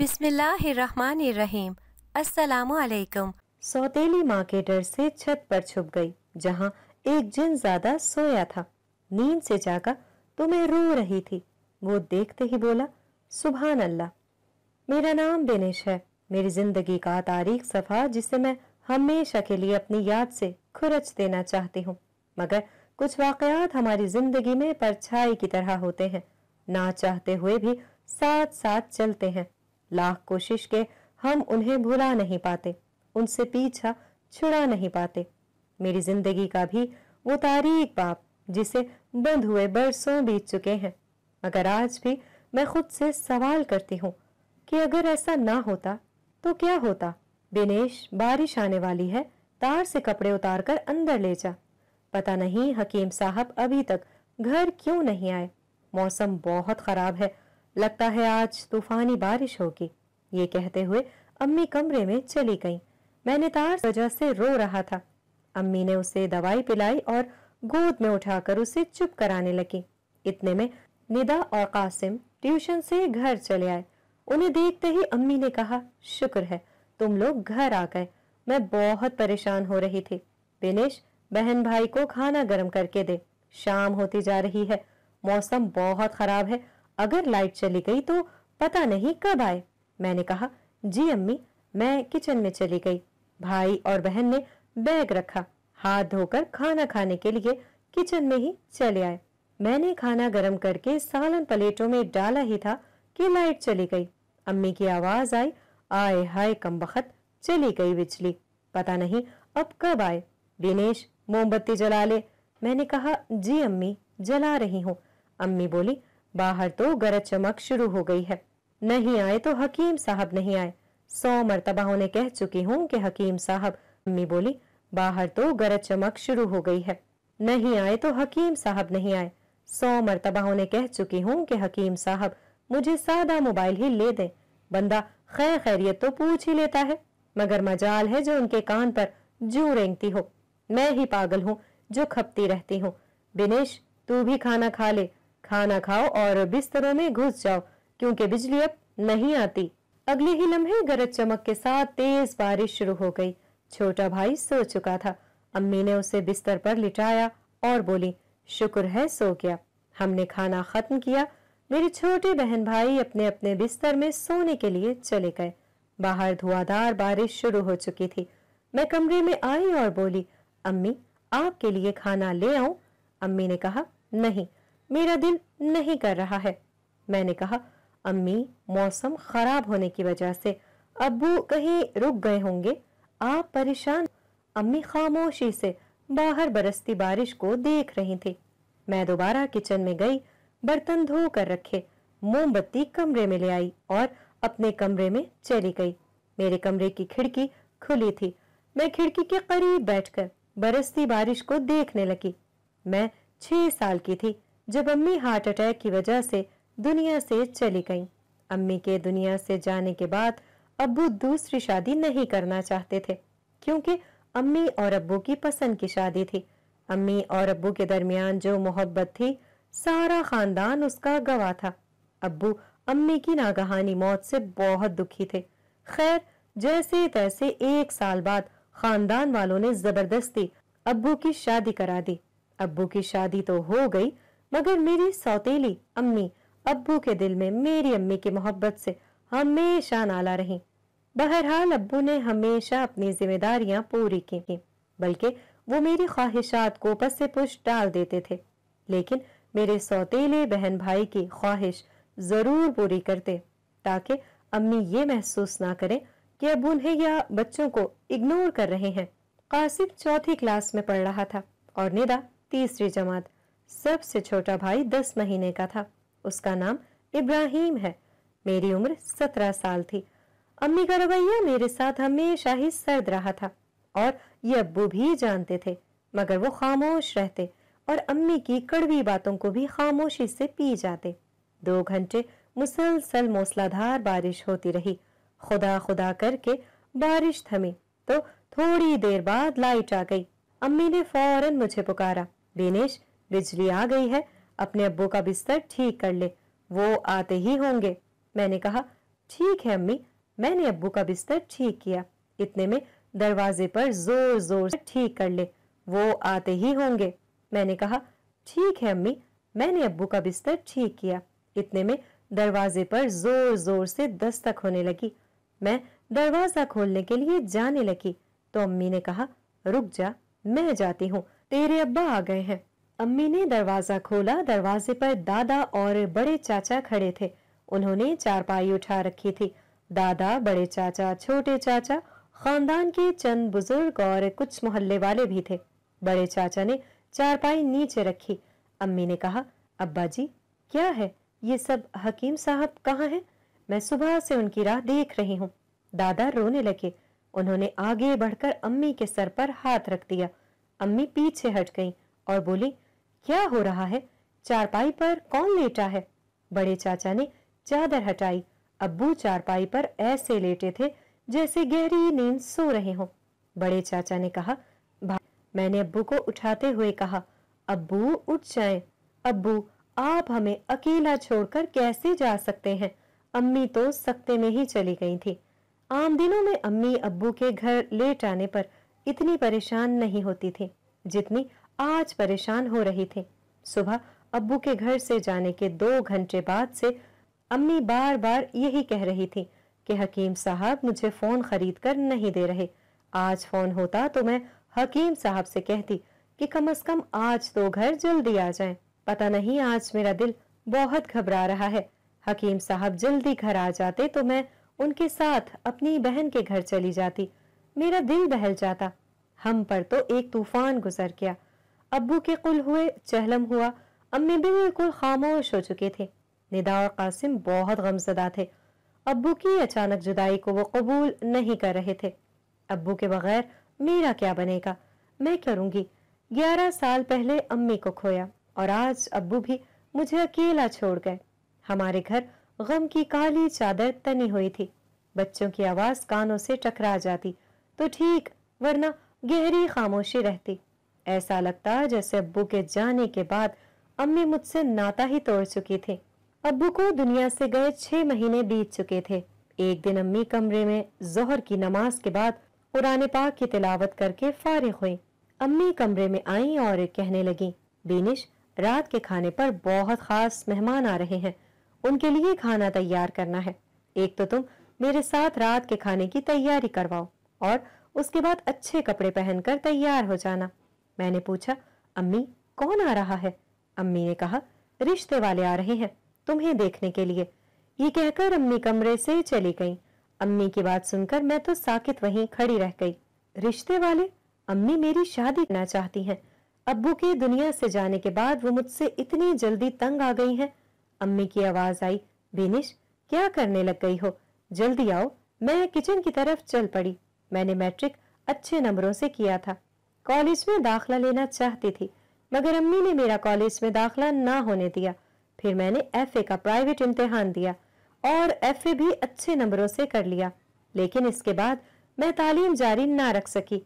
बिस्मिल्लाहिर्रहमानिर्रहीम अस्सलामुअलैकुम सौतेली माँ के डर से छत पर छुप गई जहाँ एक जिन ज्यादा सोया था नींद से जागा तो मैं रो रही थी वो देखते ही बोला सुभान अल्लाह मेरा नाम दिनेश है मेरी जिंदगी का तारीख सफ़ा जिसे मैं हमेशा के लिए अपनी याद से खुरच देना चाहती हूँ मगर कुछ वाकयात हमारी ज़िंदगी में परछाई की तरह होते हैं ना चाहते हुए भी साथ साथ चलते हैं लाख कोशिश के हम उन्हें भुला नहीं पाते उनसे पीछा छुड़ा नहीं पाते मेरी जिंदगी का भी वो तारीख बाप जिसे बंद हुए बरसों बीत चुके हैं अगर आज भी मैं खुद से सवाल करती हूँ कि अगर ऐसा ना होता तो क्या होता दिनेश बारिश आने वाली है तार से कपड़े उतार कर अंदर ले जा पता नहीं हकीम साहब अभी तक घर क्यों नहीं आए मौसम बहुत खराब है लगता है आज तूफानी बारिश होगी ये कहते हुए अम्मी कमरे में चली गई मैंने तार वजह से रो रहा था अम्मी ने उसे दवाई पिलाई और गोद में उठाकर उसे चुप कराने लगी इतने में निदा और कासिम ट्यूशन से घर चले आए उन्हें देखते ही अम्मी ने कहा शुक्र है तुम लोग घर आ गए मैं बहुत परेशान हो रही थी दिनेश बहन भाई को खाना गर्म करके दे शाम होती जा रही है मौसम बहुत खराब है अगर लाइट चली गई तो पता नहीं कब आए मैंने कहा जी अम्मी मैं किचन में चली गई भाई और बहन ने बैग रखा हाथ धोकर खाना खाने के लिए किचन में ही चले आए मैंने खाना गर्म करके सालन प्लेटों में डाला ही था कि लाइट चली गई अम्मी की आवाज आई आए हाय कम बखत चली गई बिजली पता नहीं अब कब आए दिनेश मोमबत्ती जला ले मैंने कहा जी अम्मी जला रही हूँ अम्मी बोली बाहर तो गरज चमक शुरू हो गई है नहीं आए तो हकीम साहब नहीं आए सौ मरतबा उन्हें कह चुकी हूँ कि हकीम साहब अम्मी बोली बाहर तो गरज चमक शुरू हो गई है नहीं आए तो हकीम साहब नहीं आए सौ मरतबा उन्हें कह चुकी हूँ कि हकीम साहब मुझे सादा मोबाइल ही ले दें बंदा खैर खैरियत तो पूछ ही लेता है मगर मजाल है जो उनके कान पर जू रेंगती हो मैं ही पागल हूँ जो खपती रहती हूँ बिनेश तू भी खाना खा ले खाना खाओ और बिस्तरों में घुस जाओ क्योंकि बिजली अब नहीं आती अगले ही लम्हे गरज चमक के साथ तेज बारिश शुरू हो गई छोटा भाई सो चुका था अम्मी ने उसे बिस्तर पर लिटाया और बोली शुक्र है सो गया हमने खाना खत्म किया मेरी छोटी बहन भाई अपने अपने बिस्तर में सोने के लिए चले गए बाहर धुआंधार बारिश शुरू हो चुकी थी मैं कमरे में आई और बोली अम्मी आपके लिए खाना ले आऊं अम्मी ने कहा नहीं मेरा दिल नहीं कर रहा है मैंने कहा अम्मी मौसम खराब होने की वजह से अबू कहीं रुक गए होंगे आप परेशान अम्मी खामोशी से बाहर बरसती बारिश को देख रही थी मैं दोबारा किचन में गई बर्तन धो कर रखे मोमबत्ती कमरे में ले आई और अपने कमरे में चली गई मेरे कमरे की खिड़की खुली थी मैं खिड़की के करीब बैठकर बरसती बारिश को देखने लगी मैं छह साल की थी जब अम्मी हार्ट अटैक की वजह से दुनिया से चली गईं। अम्मी के दुनिया से जाने के बाद अब्बू दूसरी शादी नहीं करना चाहते थे क्योंकि अम्मी और अब्बू की पसंद की शादी थी अम्मी और अब्बू के दरमियान जो मोहब्बत थी सारा खानदान उसका गवाह था अब्बू अम्मी की नागहानी मौत से बहुत दुखी थे खैर जैसे तैसे एक साल बाद खानदान वालों ने जबरदस्ती अब्बू की शादी करा दी अब्बू की शादी तो हो गई मगर मेरी सौतेली अम्मी अब्बू के दिल में मेरी अम्मी की मोहब्बत से हमेशा नाला रही बहरहाल अब्बू ने हमेशा अपनी जिम्मेदारियां पूरी की बल्कि वो मेरी ख्वाहिशात को पस से पुश डाल देते थे लेकिन मेरे सौतेले बहन भाई की ख्वाहिश ज़रूर पूरी करते ताकि अम्मी ये महसूस ना करें कि अब उन्हें या बच्चों को इग्नोर कर रहे हैं कासिफ चौथी क्लास में पढ़ रहा था और निदा तीसरी जमात सबसे छोटा भाई दस महीने का था उसका नाम इब्राहिम है मेरी उम्र सत्रह साल थी अम्मी का रवैया मेरे साथ हमेशा ही सर्द रहा था और ये अब्बू भी जानते थे मगर वो खामोश रहते और अम्मी की कड़वी बातों को भी खामोशी से पी जाते दो घंटे मुसलसल मौसलाधार बारिश होती रही खुदा खुदा करके बारिश थमी तो थोड़ी देर बाद लाइट आ गई अम्मी ने फौरन मुझे पुकारा दिनेश बिजली आ गई है अपने अब्बू का बिस्तर ठीक कर ले वो आते ही होंगे मैंने कहा ठीक है अम्मी मैंने अब्बू का बिस्तर ठीक किया इतने में दरवाजे पर जोर जोर से ठीक कर ले वो आते ही होंगे मैंने कहा ठीक है अम्मी मैंने अब्बू का बिस्तर ठीक किया इतने में दरवाजे पर जोर जोर से दस्तक होने लगी मैं दरवाजा खोलने के लिए जाने लगी तो अम्मी ने कहा रुक जा मैं जाती हूँ तेरे अब्बा आ गए हैं अम्मी ने दरवाजा खोला दरवाजे पर दादा और बड़े चाचा खड़े थे उन्होंने चारपाई उठा रखी थी दादा बड़े चाचा छोटे चाचा खानदान के चंद बुजुर्ग और कुछ मोहल्ले वाले भी थे बड़े चाचा ने चारपाई नीचे रखी अम्मी ने कहा अब्बा जी क्या है ये सब हकीम साहब कहाँ हैं मैं सुबह से उनकी राह देख रही हूँ दादा रोने लगे उन्होंने आगे बढ़कर अम्मी के सर पर हाथ रख दिया अम्मी पीछे हट गईं और बोली क्या हो रहा है चारपाई पर कौन लेटा है बड़े चाचा ने चादर हटाई अब्बू चारपाई पर ऐसे लेटे थे जैसे गहरी नींद सो रहे हों बड़े चाचा ने कहा मैंने अब्बू को उठाते हुए कहा अब्बू उठ जाए अब्बू आप हमें अकेला छोड़कर कैसे जा सकते हैं अम्मी तो सख्ते में ही चली गई थी आम दिनों में अम्मी अब्बू के घर लेट आने पर इतनी परेशान नहीं होती थी जितनी आज परेशान हो रही थी सुबह अब्बू के घर से जाने के दो घंटे बाद से अम्मी बार बार यही कह रही थी कि हकीम साहब मुझे फ़ोन खरीद कर नहीं दे रहे आज फ़ोन होता तो मैं हकीम साहब से कहती कि कम से कम आज तो घर जल्दी आ जाएं। पता नहीं आज मेरा दिल बहुत घबरा रहा है हकीम साहब जल्दी घर आ जाते तो मैं उनके साथ अपनी बहन के घर चली जाती मेरा दिल बहल जाता हम पर तो एक तूफान गुजर गया अब्बू के कुल हुए चहलम हुआ अम्मी बिल्कुल खामोश हो चुके थे निदा और कासिम बहुत गमजदा थे अब्बू की अचानक जुदाई को वो कबूल नहीं कर रहे थे अब्बू के बगैर मेरा क्या बनेगा मैं करूँगी ग्यारह साल पहले अम्मी को खोया और आज अब्बू भी मुझे अकेला छोड़ गए हमारे घर गम की काली चादर तनी हुई थी बच्चों की आवाज़ कानों से टकरा जाती तो ठीक वरना गहरी खामोशी रहती ऐसा लगता जैसे अब्बू के जाने के बाद अम्मी मुझसे नाता ही तोड़ चुकी थी अब्बू को दुनिया से गए छह महीने बीत चुके थे एक दिन अम्मी कमरे में जोहर की नमाज के बाद कुरान पाक की तिलावत करके फारिग हुई अम्मी कमरे में आई और कहने लगी बीनिश रात के खाने पर बहुत खास मेहमान आ रहे हैं उनके लिए खाना तैयार करना है एक तो तुम मेरे साथ रात के खाने की तैयारी करवाओ और उसके बाद अच्छे कपड़े पहनकर तैयार हो जाना मैंने पूछा अम्मी कौन आ रहा है अम्मी ने कहा रिश्ते वाले आ रहे हैं तुम्हें देखने के लिए ये कहकर अम्मी कमरे से चली गई अम्मी की बात सुनकर मैं तो साकित वहीं खड़ी रह गई रिश्ते वाले अम्मी मेरी शादी करना चाहती हैं अब्बू के दुनिया से जाने के बाद वो मुझसे इतनी जल्दी तंग आ गई हैं अम्मी की आवाज आई बिनिश क्या करने लग गई हो जल्दी आओ मैं किचन की तरफ चल पड़ी मैंने मैट्रिक अच्छे नंबरों से किया था कॉलेज में दाखला लेना चाहती थी मगर अम्मी ने मेरा कॉलेज में दाखला ना होने दिया फिर मैंने एफ का प्राइवेट इम्तिहान दिया और एफ भी अच्छे नंबरों से कर लिया लेकिन इसके बाद मैं तालीम जारी ना रख सकी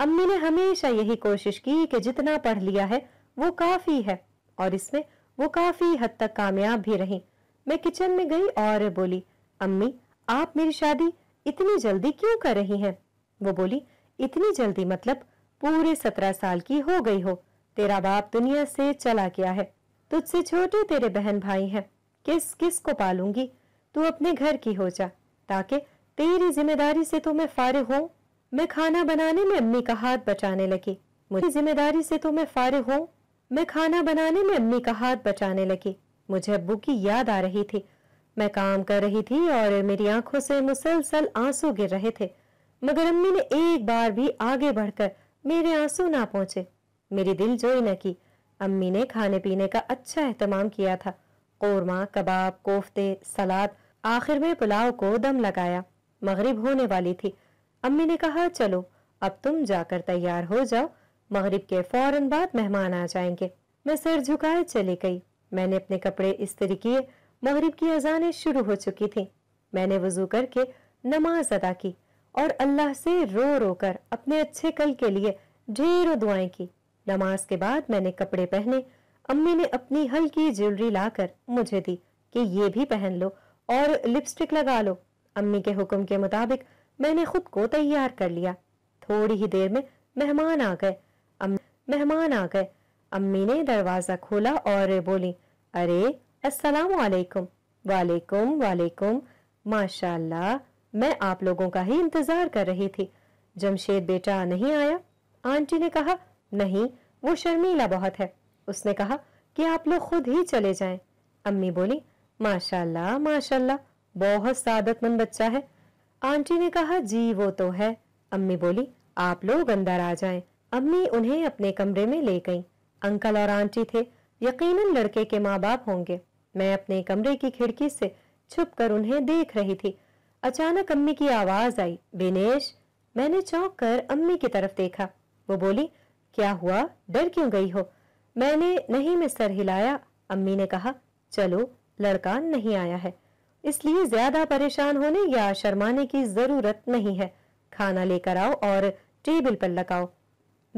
अम्मी ने हमेशा यही कोशिश की कि जितना पढ़ लिया है वो काफ़ी है और इसमें वो काफ़ी हद तक कामयाब भी रही मैं किचन में गई और बोली अम्मी आप मेरी शादी इतनी जल्दी क्यों कर रही हैं वो बोली इतनी जल्दी मतलब पूरे सत्रह साल की हो गई हो तेरा बाप दुनिया से चला गया है तुझसे छोटे तेरे बहन भाई हैं किस किस को पालूंगी तू अपने घर की हो जा ताकि तेरी जिम्मेदारी से तो मैं फारे हो मैं खाना बनाने में अम्मी का हाथ बचाने लगी मुझे जिम्मेदारी से तो मैं फारे हो मैं खाना बनाने में अम्मी का हाथ बचाने लगी मुझे अब्बू की याद आ रही थी मैं काम कर रही थी और मेरी आंखों से मुसलसल आंसू गिर रहे थे मगर अम्मी ने एक बार भी आगे बढ़कर मेरे आंसू ना पहुंचे मेरी दिल जोई न की अम्मी ने खाने पीने का अच्छा एहतमाम किया था कोरमा कबाब कोफ्ते सलाद आखिर में पुलाव को दम लगाया मगरिब होने वाली थी अम्मी ने कहा चलो अब तुम जाकर तैयार हो जाओ मगरिब के फौरन बाद मेहमान आ जाएंगे मैं सर झुकाए चली गई मैंने अपने कपड़े इस्त्री किए मगरिब की अजानें शुरू हो चुकी थी मैंने वजू करके नमाज अदा की और अल्लाह से रो रो कर अपने अच्छे कल के लिए ढेरों दुआएं की नमाज के बाद मैंने कपड़े पहने अम्मी ने अपनी हल्की ज्वेलरी लाकर मुझे दी कि ये भी पहन लो और लिपस्टिक लगा लो अम्मी के हुक्म के मुताबिक मैंने खुद को तैयार कर लिया थोड़ी ही देर में मेहमान आ गए मेहमान आ गए अम्मी ने दरवाज़ा खोला और बोली अरे अस्सलाम वालेकुम वालेकुम वालेकुम माशाल्लाह मैं आप लोगों का ही इंतजार कर रही थी जमशेद बेटा नहीं आया आंटी ने कहा नहीं वो शर्मीला बहुत है उसने कहा कि आप लोग खुद ही चले जाएं। अम्मी बोली माशाल्लाह माशाल्लाह बहुत सादतमंद बच्चा है आंटी ने कहा जी वो तो है अम्मी बोली आप लोग अंदर आ जाएं। अम्मी उन्हें अपने कमरे में ले गईं। अंकल और आंटी थे यकीनन लड़के के माँ बाप होंगे मैं अपने कमरे की खिड़की से छुप कर उन्हें देख रही थी अचानक अम्मी की आवाज आई दिनेश मैंने चौंक कर अम्मी की तरफ देखा वो बोली क्या हुआ डर क्यों गई हो मैंने नहीं मैं सर हिलाया अम्मी ने कहा चलो लड़का नहीं आया है इसलिए ज्यादा परेशान होने या शर्माने की जरूरत नहीं है खाना लेकर आओ और टेबल पर लगाओ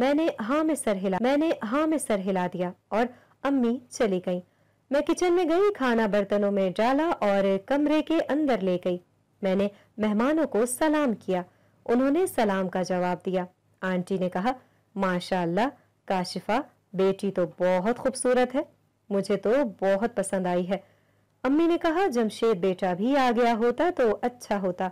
मैंने हाँ में सर हिला मैंने हाँ में सर हिला दिया और अम्मी चली गई मैं किचन में गई खाना बर्तनों में डाला और कमरे के अंदर ले गई मैंने मेहमानों को सलाम किया उन्होंने सलाम का जवाब दिया आंटी ने कहा माशाल्लाह काशिफा बेटी तो बहुत खूबसूरत है मुझे तो बहुत पसंद आई है अम्मी ने कहा जमशेद बेटा भी आ गया होता तो अच्छा होता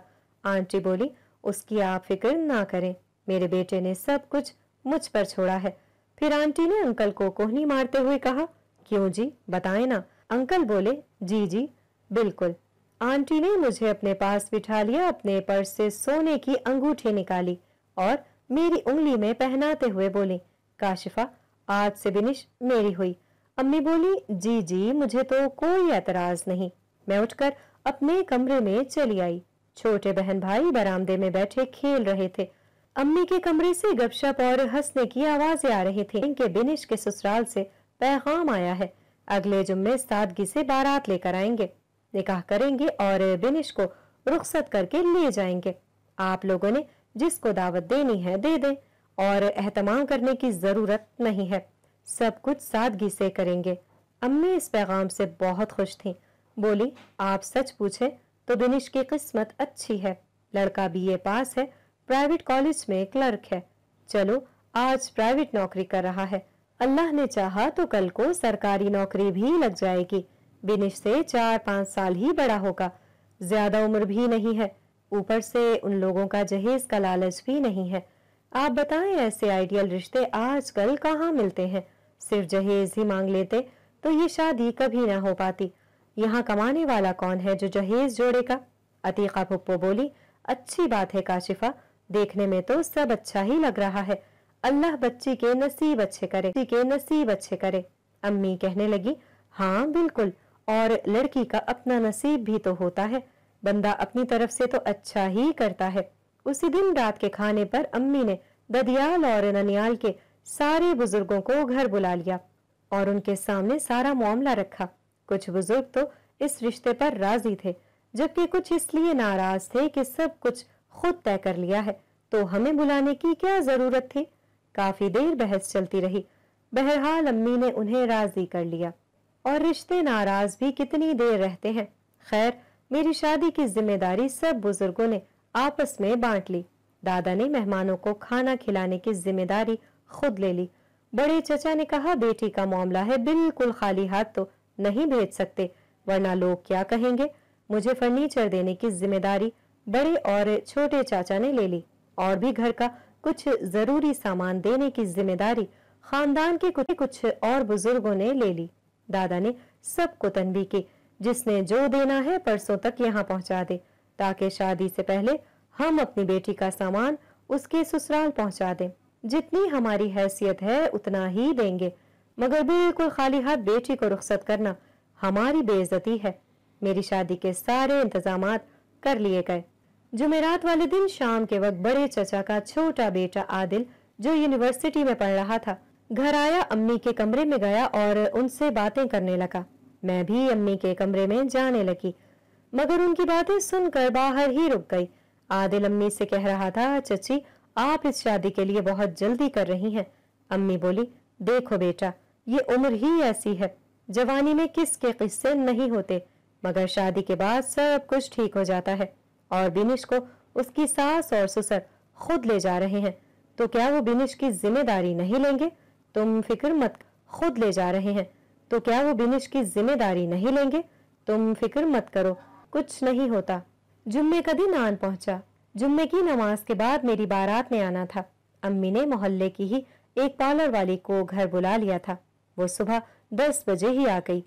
आंटी बोली उसकी आप फिक्र ना करें मेरे बेटे ने सब कुछ मुझ पर छोड़ा है फिर आंटी ने अंकल को कोहनी मारते हुए कहा क्यों जी बताए ना अंकल बोले जी जी बिल्कुल आंटी ने मुझे अपने पास बिठा लिया अपने पर्स से सोने की अंगूठी निकाली और मेरी उंगली में पहनाते हुए बोली काशिफा आज से बिनिश मेरी हुई अम्मी बोली जी जी मुझे तो कोई एतराज नहीं मैं उठकर अपने कमरे में चली आई छोटे बहन भाई बरामदे में बैठे खेल रहे थे अम्मी के कमरे से गपशप और हंसने की आवाजें आ रही थी इनके बिनिश के ससुराल से पैगाम आया है अगले जुम्मे सादगी से बारात लेकर आएंगे निकाह करेंगे और बिनिश को रुखसत करके ले जाएंगे आप लोगों ने जिसको दावत देनी है दे दें और एहतमाम करने की ज़रूरत नहीं है सब कुछ सादगी से करेंगे अम्मी इस पैगाम से बहुत खुश थीं बोली आप सच पूछें तो बिनिश की किस्मत अच्छी है लड़का बीए पास है प्राइवेट कॉलेज में क्लर्क है चलो आज प्राइवेट नौकरी कर रहा है अल्लाह ने चाहा तो कल को सरकारी नौकरी भी लग जाएगी बिनिश से चार पांच साल ही बड़ा होगा ज्यादा उम्र भी नहीं है ऊपर से उन लोगों का जहेज का लालच भी नहीं है आप बताएं ऐसे आइडियल रिश्ते आजकल कहाँ मिलते हैं सिर्फ जहेज ही मांग लेते तो ये शादी कभी ना हो पाती यहाँ कमाने वाला कौन है जो जहेज जोड़ेगा अतीका पुप्पो बोली अच्छी बात है काशिफा देखने में तो सब अच्छा ही लग रहा है अल्लाह बच्ची के नसीब अच्छे करे के नसीब अच्छे करे अम्मी कहने लगी हाँ बिल्कुल और लड़की का अपना नसीब भी तो होता है बंदा अपनी तरफ से तो अच्छा ही करता है उसी दिन रात के खाने पर अम्मी ने ददियाल और ननियाल के सारे बुजुर्गों को घर बुला लिया और उनके सामने सारा मामला रखा कुछ बुजुर्ग तो इस रिश्ते पर राजी थे जबकि कुछ इसलिए नाराज थे कि सब कुछ खुद तय कर लिया है तो हमें बुलाने की क्या जरूरत थी काफी देर बहस चलती रही बहरहाल अम्मी ने उन्हें राजी कर लिया और रिश्ते नाराज भी कितनी देर रहते हैं खैर मेरी शादी की जिम्मेदारी सब बुजुर्गों ने आपस में बांट ली दादा ने मेहमानों को खाना खिलाने की जिम्मेदारी खुद ले ली बड़े चचा ने कहा बेटी का मामला है बिल्कुल खाली हाथ तो नहीं भेज सकते वरना लोग क्या कहेंगे मुझे फर्नीचर देने की जिम्मेदारी बड़े और छोटे चाचा ने ले ली और भी घर का कुछ जरूरी सामान देने की जिम्मेदारी खानदान के कुछ और बुजुर्गों ने ले ली दादा ने सबको तनबी की जिसने जो देना है परसों तक यहाँ पहुँचा दे ताकि शादी से पहले हम अपनी बेटी का सामान उसके ससुराल पहुँचा दें जितनी हमारी हैसियत है उतना ही देंगे मगर बिल्कुल खाली हाथ बेटी को रुख्सत करना हमारी बेइज्जती है मेरी शादी के सारे इंतजाम कर लिए गए जुमेरात वाले दिन शाम के वक्त बड़े चचा का छोटा बेटा आदिल जो यूनिवर्सिटी में पढ़ रहा था घर आया अम्मी के कमरे में गया और उनसे बातें करने लगा मैं भी अम्मी के कमरे में जाने लगी मगर उनकी बातें सुनकर बाहर ही रुक गई आदिल अम्मी से कह रहा था चची आप इस शादी के लिए बहुत जल्दी कर रही हैं अम्मी बोली देखो बेटा ये उम्र ही ऐसी है जवानी में किसके किस्से नहीं होते मगर शादी के बाद सब कुछ ठीक हो जाता है और बिनिश को उसकी सास और ससुर खुद ले जा रहे हैं तो क्या वो बिनिश की जिम्मेदारी नहीं लेंगे तुम फिक्र मत खुद ले जा रहे हैं तो क्या वो बिनिश की जिम्मेदारी नहीं लेंगे तुम फिक्र मत करो कुछ नहीं होता जुम्मे का दिन आन पहुंचा जुम्मे की नमाज के बाद मेरी बारात में आना था अम्मी ने मोहल्ले की ही एक पार्लर वाली को घर बुला लिया था वो सुबह दस बजे ही आ गई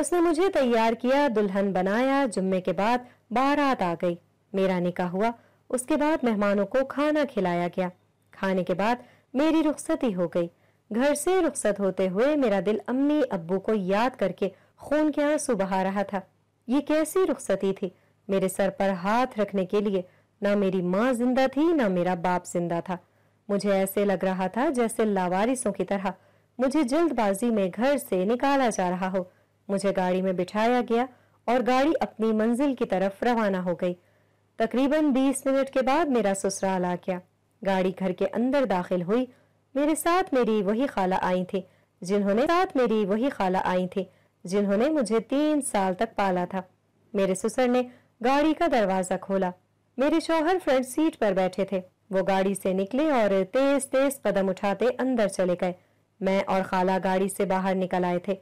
उसने मुझे तैयार किया दुल्हन बनाया जुम्मे के बाद बारात आ गई मेरा निकाह हुआ उसके बाद मेहमानों को खाना खिलाया गया खाने के बाद मेरी रुख्सती हो गई घर से रुखसत होते हुए मेरा दिल अम्मी अब्बू को याद करके खून के आंसू बहा रहा था ये कैसी रुखसती थी मेरे सर पर हाथ रखने के लिए ना मेरी माँ जिंदा थी ना मेरा बाप जिंदा था मुझे ऐसे लग रहा था जैसे लावारिसों की तरह मुझे जल्दबाजी में घर से निकाला जा रहा हो मुझे गाड़ी में बिठाया गया और गाड़ी अपनी मंजिल की तरफ रवाना हो गई तकरीबन बीस मिनट के बाद मेरा ससुराल आ गया गाड़ी घर के अंदर दाखिल हुई मेरे साथ मेरी वही खाला आई थी जिन्होंने साथ मेरी वही खाला आई थी जिन्होंने मुझे तीन साल तक पाला था मेरे ससुर ने गाड़ी का दरवाजा खोला मेरे शोहर फ्रंट सीट पर बैठे थे वो गाड़ी से निकले और तेज तेज कदम उठाते अंदर चले गए मैं और खाला गाड़ी से बाहर निकल आए थे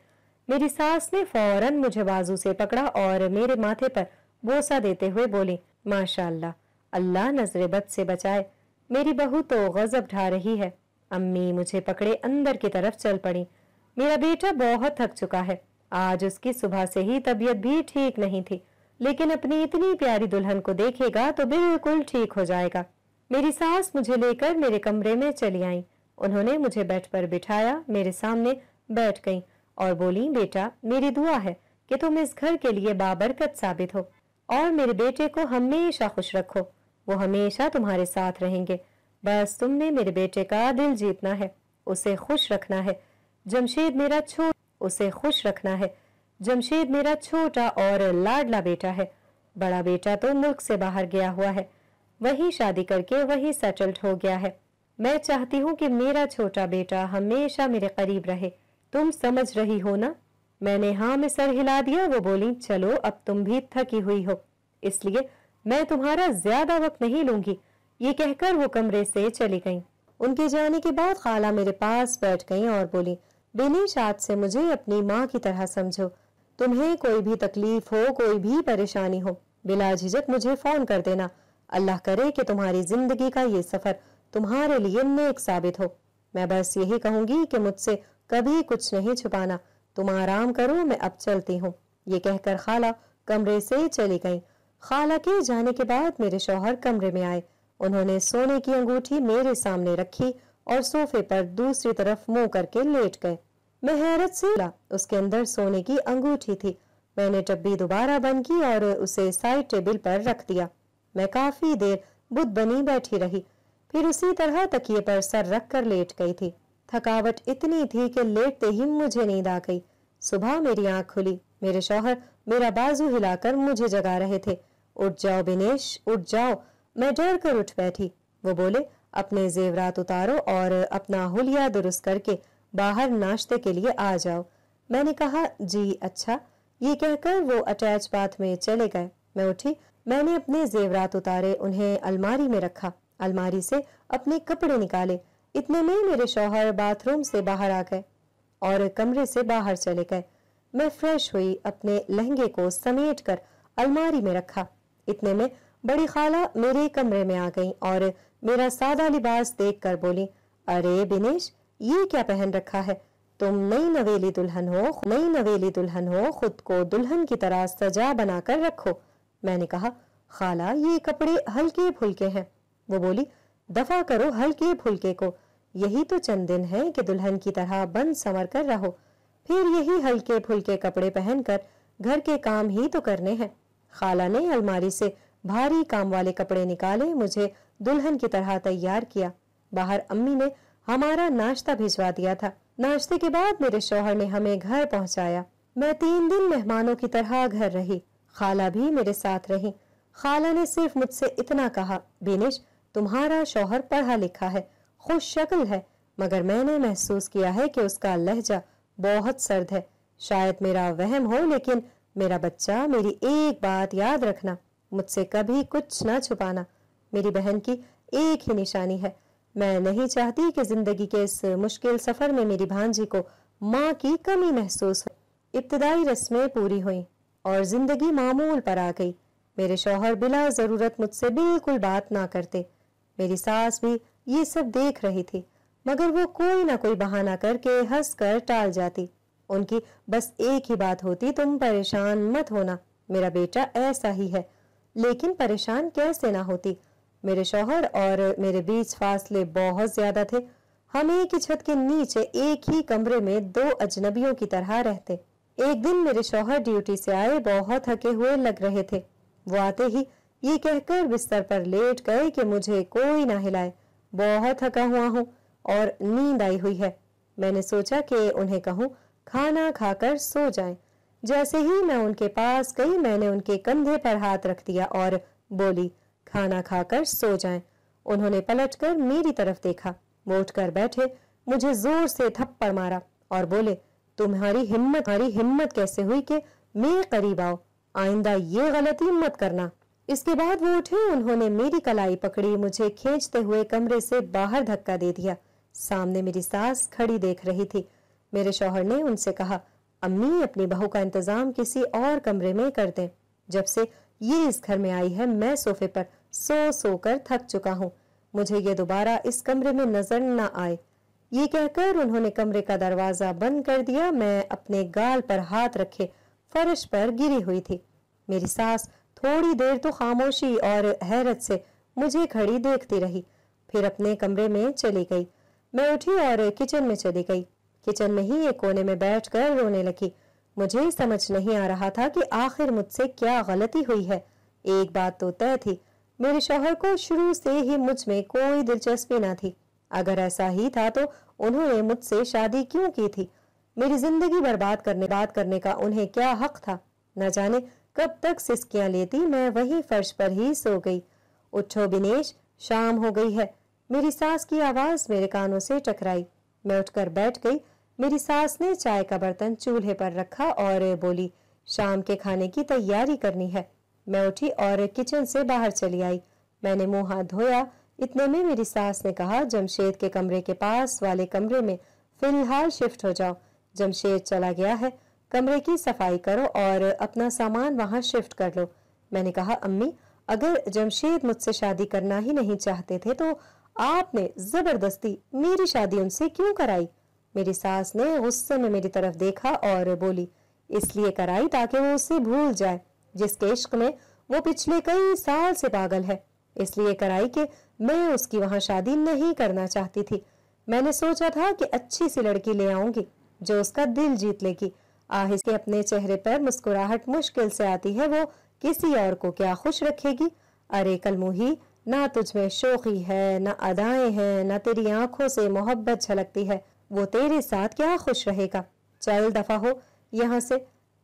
मेरी सास ने फौरन मुझे बाजू से पकड़ा और मेरे माथे पर बोसा देते हुए बोली माशाल्लाह अल्लाह नजरे बद से बचाए मेरी बहू तो गजब ढा रही है अम्मी मुझे पकड़े अंदर की तरफ चल पड़ी मेरा बेटा बहुत थक चुका है आज उसकी सुबह से ही तबीयत भी ठीक नहीं थी लेकिन अपनी इतनी प्यारी दुल्हन को देखेगा तो बिल्कुल ठीक हो जाएगा मेरी सास मुझे लेकर मेरे कमरे में चली आई उन्होंने मुझे बेड पर बिठाया मेरे सामने बैठ गई और बोली बेटा मेरी दुआ है कि तुम इस घर के लिए बाबरकत साबित हो और मेरे बेटे को हमेशा खुश रखो वो हमेशा तुम्हारे साथ रहेंगे बस तुमने मेरे बेटे का दिल जीतना है उसे खुश रखना है जमशेद मेरा छोट उसे खुश रखना है जमशेद मेरा छोटा और लाडला बेटा है बड़ा बेटा तो मुल्क से बाहर गया हुआ है वही शादी करके वही सेटल्ड हो गया है मैं चाहती हूँ कि मेरा छोटा बेटा हमेशा मेरे करीब रहे तुम समझ रही हो ना मैंने हाँ में सर हिला दिया वो बोली चलो अब तुम भी थकी हुई हो इसलिए मैं तुम्हारा ज्यादा वक्त नहीं लूंगी ये कहकर वो कमरे से चली गई उनके जाने के बाद खाला मेरे पास बैठ गई और बोली बिनी शाद से मुझे अपनी माँ की तरह समझो तुम्हें कोई भी तकलीफ हो कोई भी परेशानी हो बिला झिझक मुझे फोन कर देना अल्लाह करे कि तुम्हारी जिंदगी का ये सफर तुम्हारे लिए नेक साबित हो मैं बस यही कहूंगी कि मुझसे कभी कुछ नहीं छुपाना तुम आराम करो मैं अब चलती हूँ ये कहकर खाला कमरे से चली गई खाला के जाने के बाद मेरे शोहर कमरे में आए उन्होंने सोने की अंगूठी मेरे सामने रखी और सोफे पर दूसरी तरफ मुंह करके लेट गए मैं हैरत से ला उसके अंदर सोने की अंगूठी थी मैंने टब्बी दोबारा बंद की और उसे साइड टेबल पर रख दिया मैं काफी देर बुद्ध बनी बैठी रही फिर उसी तरह तकिए पर सर रख कर लेट गई थी थकावट इतनी थी कि लेटते ही मुझे नींद आ गई सुबह मेरी आंख खुली मेरे शौहर मेरा बाजू हिलाकर मुझे जगा रहे थे उठ जाओ बिनेश उठ जाओ मैं डर कर उठ बैठी वो बोले अपने जेवरात उतारो और अपना हुलिया दुरुस्त करके बाहर नाश्ते के लिए आ जाओ मैंने कहा जी अच्छा ये कहकर वो अटैच बाथ में चले गए मैं उठी मैंने अपने जेवरात उतारे उन्हें अलमारी में रखा अलमारी से अपने कपड़े निकाले इतने में मेरे शौहर बाथरूम से बाहर आ गए और कमरे से बाहर चले गए मैं फ्रेश हुई अपने लहंगे को समेट कर अलमारी में रखा इतने में बड़ी खाला मेरे कमरे में आ गई और मेरा सादा लिबास देख कर बोली अरे बिनेश ये क्या पहन रखा है तुम नई नवेली दुल्हन हो नई नवेली दुल्हन हो खुद को दुल्हन की तरह सजा बनाकर रखो मैंने कहा खाला ये कपड़े हल्के फुलके हैं वो बोली दफा करो हल्के फुलके को यही तो चंद दिन है कि दुल्हन की तरह बन संवर कर रहो फिर यही हल्के फुलके कपड़े पहनकर घर के काम ही तो करने हैं खाला ने अलमारी से भारी काम वाले कपड़े निकाले मुझे दुल्हन की तरह तैयार किया बाहर अम्मी ने हमारा नाश्ता भिजवा दिया था नाश्ते के बाद मेरे शोहर ने हमें घर पहुंचाया मैं तीन दिन मेहमानों की तरह घर रही खाला भी मेरे साथ रही खाला ने सिर्फ मुझसे इतना कहा बिनिश तुम्हारा शोहर पढ़ा लिखा है खुश शक्ल है मगर मैंने महसूस किया है कि उसका लहजा बहुत सर्द है शायद मेरा वहम हो लेकिन मेरा बच्चा मेरी एक बात याद रखना मुझसे कभी कुछ ना छुपाना मेरी बहन की एक ही निशानी है मैं नहीं चाहती कि जिंदगी के इस मुश्किल सफर में मेरी भांजी को माँ की कमी महसूस हो इब्तदाई रस्में पूरी हुई और जिंदगी मामूल पर आ गई मेरे शौहर बिला ज़रूरत मुझसे बिल्कुल बात ना करते मेरी सास भी ये सब देख रही थी मगर वो कोई ना कोई बहाना करके हंस कर टाल जाती उनकी बस एक ही बात होती तुम परेशान मत होना मेरा बेटा ऐसा ही है लेकिन परेशान कैसे ना होती मेरे शोहर और मेरे बीच फासले बहुत ज्यादा थे हम एक ही छत के नीचे एक ही कमरे में दो अजनबियों की तरह रहते एक दिन मेरे शोहर ड्यूटी से आए बहुत थके हुए लग रहे थे वो आते ही ये कहकर बिस्तर पर लेट गए कि मुझे कोई ना हिलाए बहुत थका हुआ हूँ और नींद आई हुई है मैंने सोचा कि उन्हें कहूँ खाना खाकर सो जाएं। जैसे ही मैं उनके पास गई मैंने उनके कंधे पर हाथ रख दिया और बोली खाना खाकर सो जाएं। उन्होंने पलटकर मेरी तरफ देखा वो उठकर बैठे मुझे जोर से थप्पड़ मारा और बोले तुम्हारी हिम्मत तुम्हारी हिम्मत कैसे हुई कि मेरे करीब आओ आइंदा ये गलती मत करना इसके बाद वो उठे उन्होंने मेरी कलाई पकड़ी मुझे खींचते हुए कमरे से बाहर धक्का दे दिया सामने मेरी सास खड़ी देख रही थी मेरे शौहर ने उनसे कहा अम्मी अपनी बहू का इंतजाम किसी और कमरे में कर दें जब से ये इस घर में आई है मैं सोफे पर सो सो कर थक चुका हूँ मुझे ये दोबारा इस कमरे में नजर न आए ये कहकर उन्होंने कमरे का दरवाजा बंद कर दिया मैं अपने गाल पर हाथ रखे फर्श पर गिरी हुई थी मेरी सास थोड़ी देर तो खामोशी और हैरत से मुझे खड़ी देखती रही फिर अपने कमरे में चली गई मैं उठी और किचन में चली गई किचन में ही एक कोने में बैठकर रोने लगी मुझे समझ नहीं आ रहा था कि आखिर मुझसे क्या गलती हुई है एक बात तो तय थी मेरे शोहर को शुरू से ही मुझ में कोई दिलचस्पी ना थी अगर ऐसा ही था तो उन्होंने मुझसे शादी क्यों की थी मेरी जिंदगी बर्बाद करने बात करने का उन्हें क्या हक था न जाने कब तक सिस्कियां लेती मैं वही फर्श पर ही सो गई उठो बिनेश शाम हो गई है मेरी सास की आवाज मेरे कानों से टकराई मैं उठकर बैठ गई मेरी सास ने चाय का बर्तन चूल्हे पर रखा और बोली शाम के खाने की तैयारी करनी है मैं उठी और किचन से बाहर चली आई मैंने मुंह हाथ धोया इतने में मेरी सास ने कहा जमशेद के कमरे के पास वाले कमरे में फिलहाल शिफ्ट हो जाओ जमशेद चला गया है कमरे की सफाई करो और अपना सामान वहाँ शिफ्ट कर लो मैंने कहा अम्मी अगर जमशेद मुझसे शादी करना ही नहीं चाहते थे तो आपने जबरदस्ती मेरी शादी उनसे क्यों कराई मेरी सास ने गुस्से में मेरी तरफ देखा और बोली इसलिए कराई ताकि वो उसे भूल जाए जिसके इश्क में वो पिछले कई साल से पागल है इसलिए कराई कि मैं उसकी वहां शादी नहीं करना चाहती थी मैंने सोचा था कि अच्छी सी लड़की ले आऊंगी जो उसका दिल जीत लेगी आहिस के अपने चेहरे पर मुस्कुराहट मुश्किल से आती है वो किसी और को क्या खुश रखेगी अरे कलमुही ना तुझमें शोखी है ना अदाएं हैं ना तेरी आंखों से मोहब्बत झलकती है वो तेरे साथ क्या खुश रहेगा चल दफा हो यहाँ से